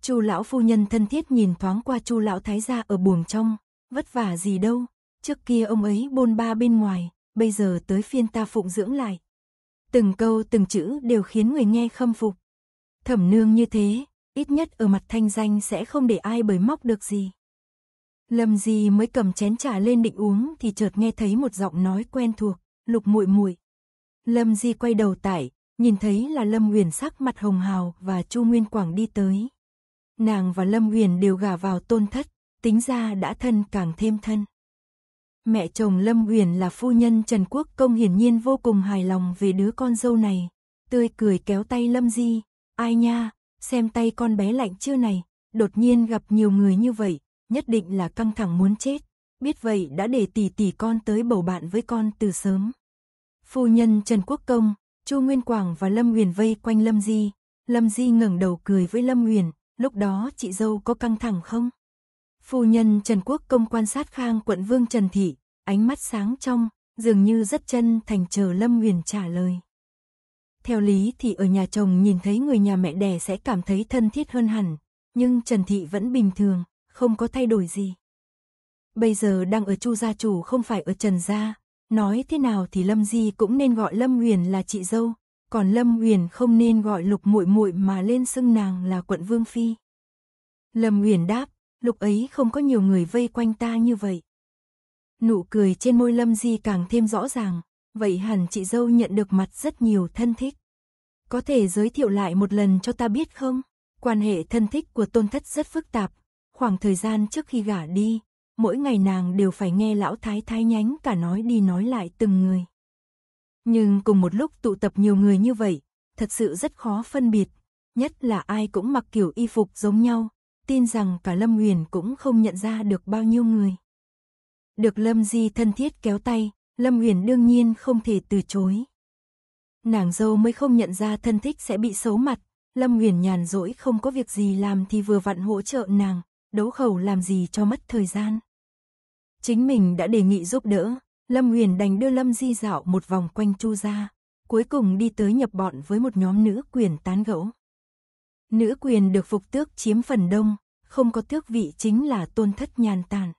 Chu lão phu nhân thân thiết nhìn thoáng qua Chu lão thái gia ở buồng trong, vất vả gì đâu, trước kia ông ấy bôn ba bên ngoài, bây giờ tới phiên ta phụng dưỡng lại. Từng câu từng chữ đều khiến người nghe khâm phục. Thẩm nương như thế, ít nhất ở mặt thanh danh sẽ không để ai bới móc được gì. Lâm Di mới cầm chén trà lên định uống thì chợt nghe thấy một giọng nói quen thuộc, "Lục muội muội." Lâm Di quay đầu tải, nhìn thấy là Lâm Uyển sắc mặt hồng hào và Chu Nguyên Quảng đi tới. Nàng và Lâm Uyển đều gả vào tôn thất, tính ra đã thân càng thêm thân. Mẹ chồng Lâm Uyển là phu nhân Trần Quốc Công hiển nhiên vô cùng hài lòng về đứa con dâu này, tươi cười kéo tay Lâm Di, Ai nha, xem tay con bé lạnh chưa này, đột nhiên gặp nhiều người như vậy, nhất định là căng thẳng muốn chết. Biết vậy đã để tỷ tỷ con tới bầu bạn với con từ sớm. Phu nhân Trần Quốc Công, Chu Nguyên Quảng và Lâm Huyền vây quanh Lâm Di. Lâm Di ngẩng đầu cười với Lâm Huyền, lúc đó chị dâu có căng thẳng không? Phu nhân Trần Quốc Công quan sát khang quận Vương Trần Thị, ánh mắt sáng trong, dường như rất chân thành chờ Lâm Huyền trả lời. Theo lý thì ở nhà chồng nhìn thấy người nhà mẹ đẻ sẽ cảm thấy thân thiết hơn hẳn, nhưng Trần Thị vẫn bình thường, không có thay đổi gì. Bây giờ đang ở Chu gia chủ không phải ở Trần gia, nói thế nào thì Lâm Di cũng nên gọi Lâm Huyền là chị dâu, còn Lâm Huyền không nên gọi Lục muội muội mà lên xưng nàng là quận vương phi. Lâm Huyền đáp, lúc ấy không có nhiều người vây quanh ta như vậy. Nụ cười trên môi Lâm Di càng thêm rõ ràng, vậy hẳn chị dâu nhận được mặt rất nhiều thân thích. Có thể giới thiệu lại một lần cho ta biết không? Quan hệ thân thích của tôn thất rất phức tạp, khoảng thời gian trước khi gả đi, mỗi ngày nàng đều phải nghe lão thái thái nhánh cả nói đi nói lại từng người. Nhưng cùng một lúc tụ tập nhiều người như vậy, thật sự rất khó phân biệt, nhất là ai cũng mặc kiểu y phục giống nhau, tin rằng cả Lâm Huyền cũng không nhận ra được bao nhiêu người. Được Lâm Di thân thiết kéo tay, Lâm Huyền đương nhiên không thể từ chối. Nàng dâu mới không nhận ra thân thích sẽ bị xấu mặt, Lâm Huyền nhàn rỗi không có việc gì làm thì vừa vặn hỗ trợ nàng, đấu khẩu làm gì cho mất thời gian. Chính mình đã đề nghị giúp đỡ, Lâm Huyền đành đưa Lâm Di dạo một vòng quanh Chu gia, cuối cùng đi tới nhập bọn với một nhóm nữ quyền tán gẫu. Nữ quyền được phục tước chiếm phần đông, không có tước vị chính là tôn thất nhàn tàn.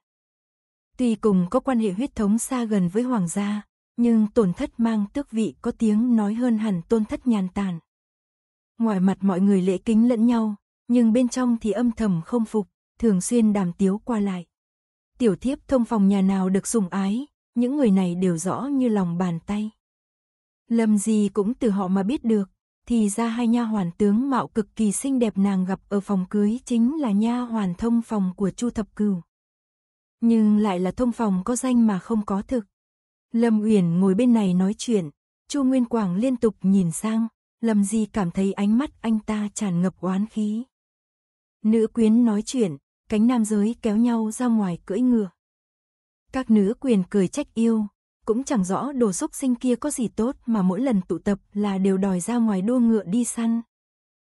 Tuy cùng có quan hệ huyết thống xa gần với hoàng gia, nhưng tổn thất mang tước vị có tiếng nói hơn hẳn tôn thất nhàn tàn. Ngoài mặt mọi người lễ kính lẫn nhau, nhưng bên trong thì âm thầm không phục, thường xuyên đàm tiếu qua lại. Tiểu thiếp thông phòng nhà nào được sủng ái, những người này đều rõ như lòng bàn tay. Lâm gì cũng từ họ mà biết được, thì ra hai nha hoàn tướng mạo cực kỳ xinh đẹp nàng gặp ở phòng cưới chính là nha hoàn thông phòng của Chu Thập Cửu. Nhưng lại là thông phòng có danh mà không có thực. Lâm Uyển ngồi bên này nói chuyện, Chu Nguyên Quảng liên tục nhìn sang, Lâm Di cảm thấy ánh mắt anh ta tràn ngập oán khí. Nữ quyến nói chuyện, cánh nam giới kéo nhau ra ngoài cưỡi ngựa. Các nữ quyền cười trách yêu, cũng chẳng rõ đồ xúc sinh kia có gì tốt mà mỗi lần tụ tập là đều đòi ra ngoài đua ngựa đi săn.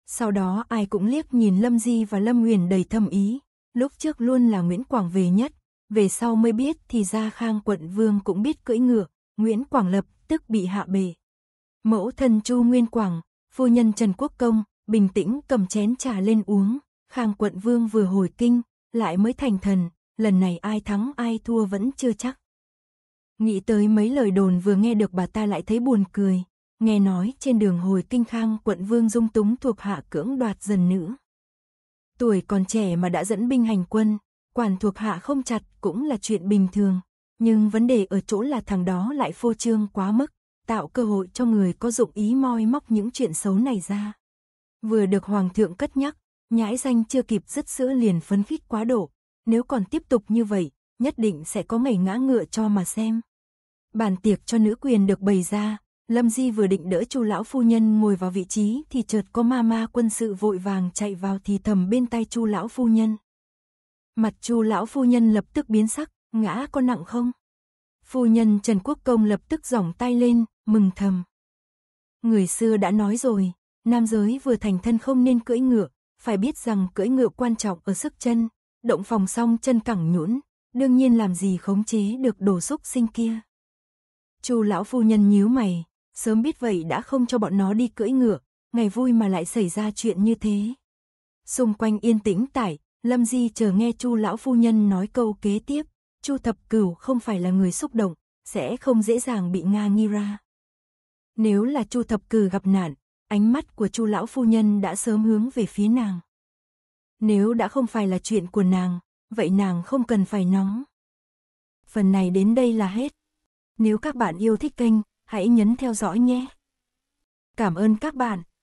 Sau đó ai cũng liếc nhìn Lâm Di và Lâm Uyển đầy thâm ý, lúc trước luôn là Nguyễn Quảng về nhất, về sau mới biết thì ra Khang quận vương cũng biết cưỡi ngựa, Nguyễn Quảng Lập tức bị hạ bề. Mẫu thân Chu Nguyên Quảng, phu nhân Trần Quốc Công, bình tĩnh cầm chén trà lên uống, Khang quận vương vừa hồi kinh, lại mới thành thần, lần này ai thắng ai thua vẫn chưa chắc. Nghĩ tới mấy lời đồn vừa nghe được bà ta lại thấy buồn cười, nghe nói trên đường hồi kinh Khang quận vương dung túng thuộc hạ cưỡng đoạt dần nữ. Tuổi còn trẻ mà đã dẫn binh hành quân, quản thuộc hạ không chặt cũng là chuyện bình thường. Nhưng vấn đề ở chỗ là thằng đó lại phô trương quá mức, tạo cơ hội cho người có dụng ý moi móc những chuyện xấu này ra. Vừa được Hoàng thượng cất nhắc, nhãi danh chưa kịp dứt sữa liền phấn khích quá độ, nếu còn tiếp tục như vậy, nhất định sẽ có ngày ngã ngựa cho mà xem. Bàn tiệc cho nữ quyền được bày ra, Lâm Di vừa định đỡ chu lão phu nhân ngồi vào vị trí thì chợt có ma ma quân sự vội vàng chạy vào thì thầm bên tay chu lão phu nhân. Mặt chu lão phu nhân lập tức biến sắc, ngã có nặng không? Phu nhân Trần Quốc Công lập tức giỏng tay lên, mừng thầm. Người xưa đã nói rồi, nam giới vừa thành thân không nên cưỡi ngựa, phải biết rằng cưỡi ngựa quan trọng ở sức chân, động phòng xong chân cẳng nhũn, đương nhiên làm gì khống chế được đồ xúc sinh kia. Chu lão phu nhân nhíu mày, sớm biết vậy đã không cho bọn nó đi cưỡi ngựa, ngày vui mà lại xảy ra chuyện như thế. Xung quanh yên tĩnh tải, Lâm Di chờ nghe Chu lão phu nhân nói câu kế tiếp, Chu Thập Cửu không phải là người xúc động, sẽ không dễ dàng bị nga nghi ra. Nếu là Chu Thập Cửu gặp nạn, ánh mắt của Chu lão phu nhân đã sớm hướng về phía nàng. Nếu đã không phải là chuyện của nàng, vậy nàng không cần phải nóng. Phần này đến đây là hết. Nếu các bạn yêu thích kênh, hãy nhấn theo dõi nhé. Cảm ơn các bạn.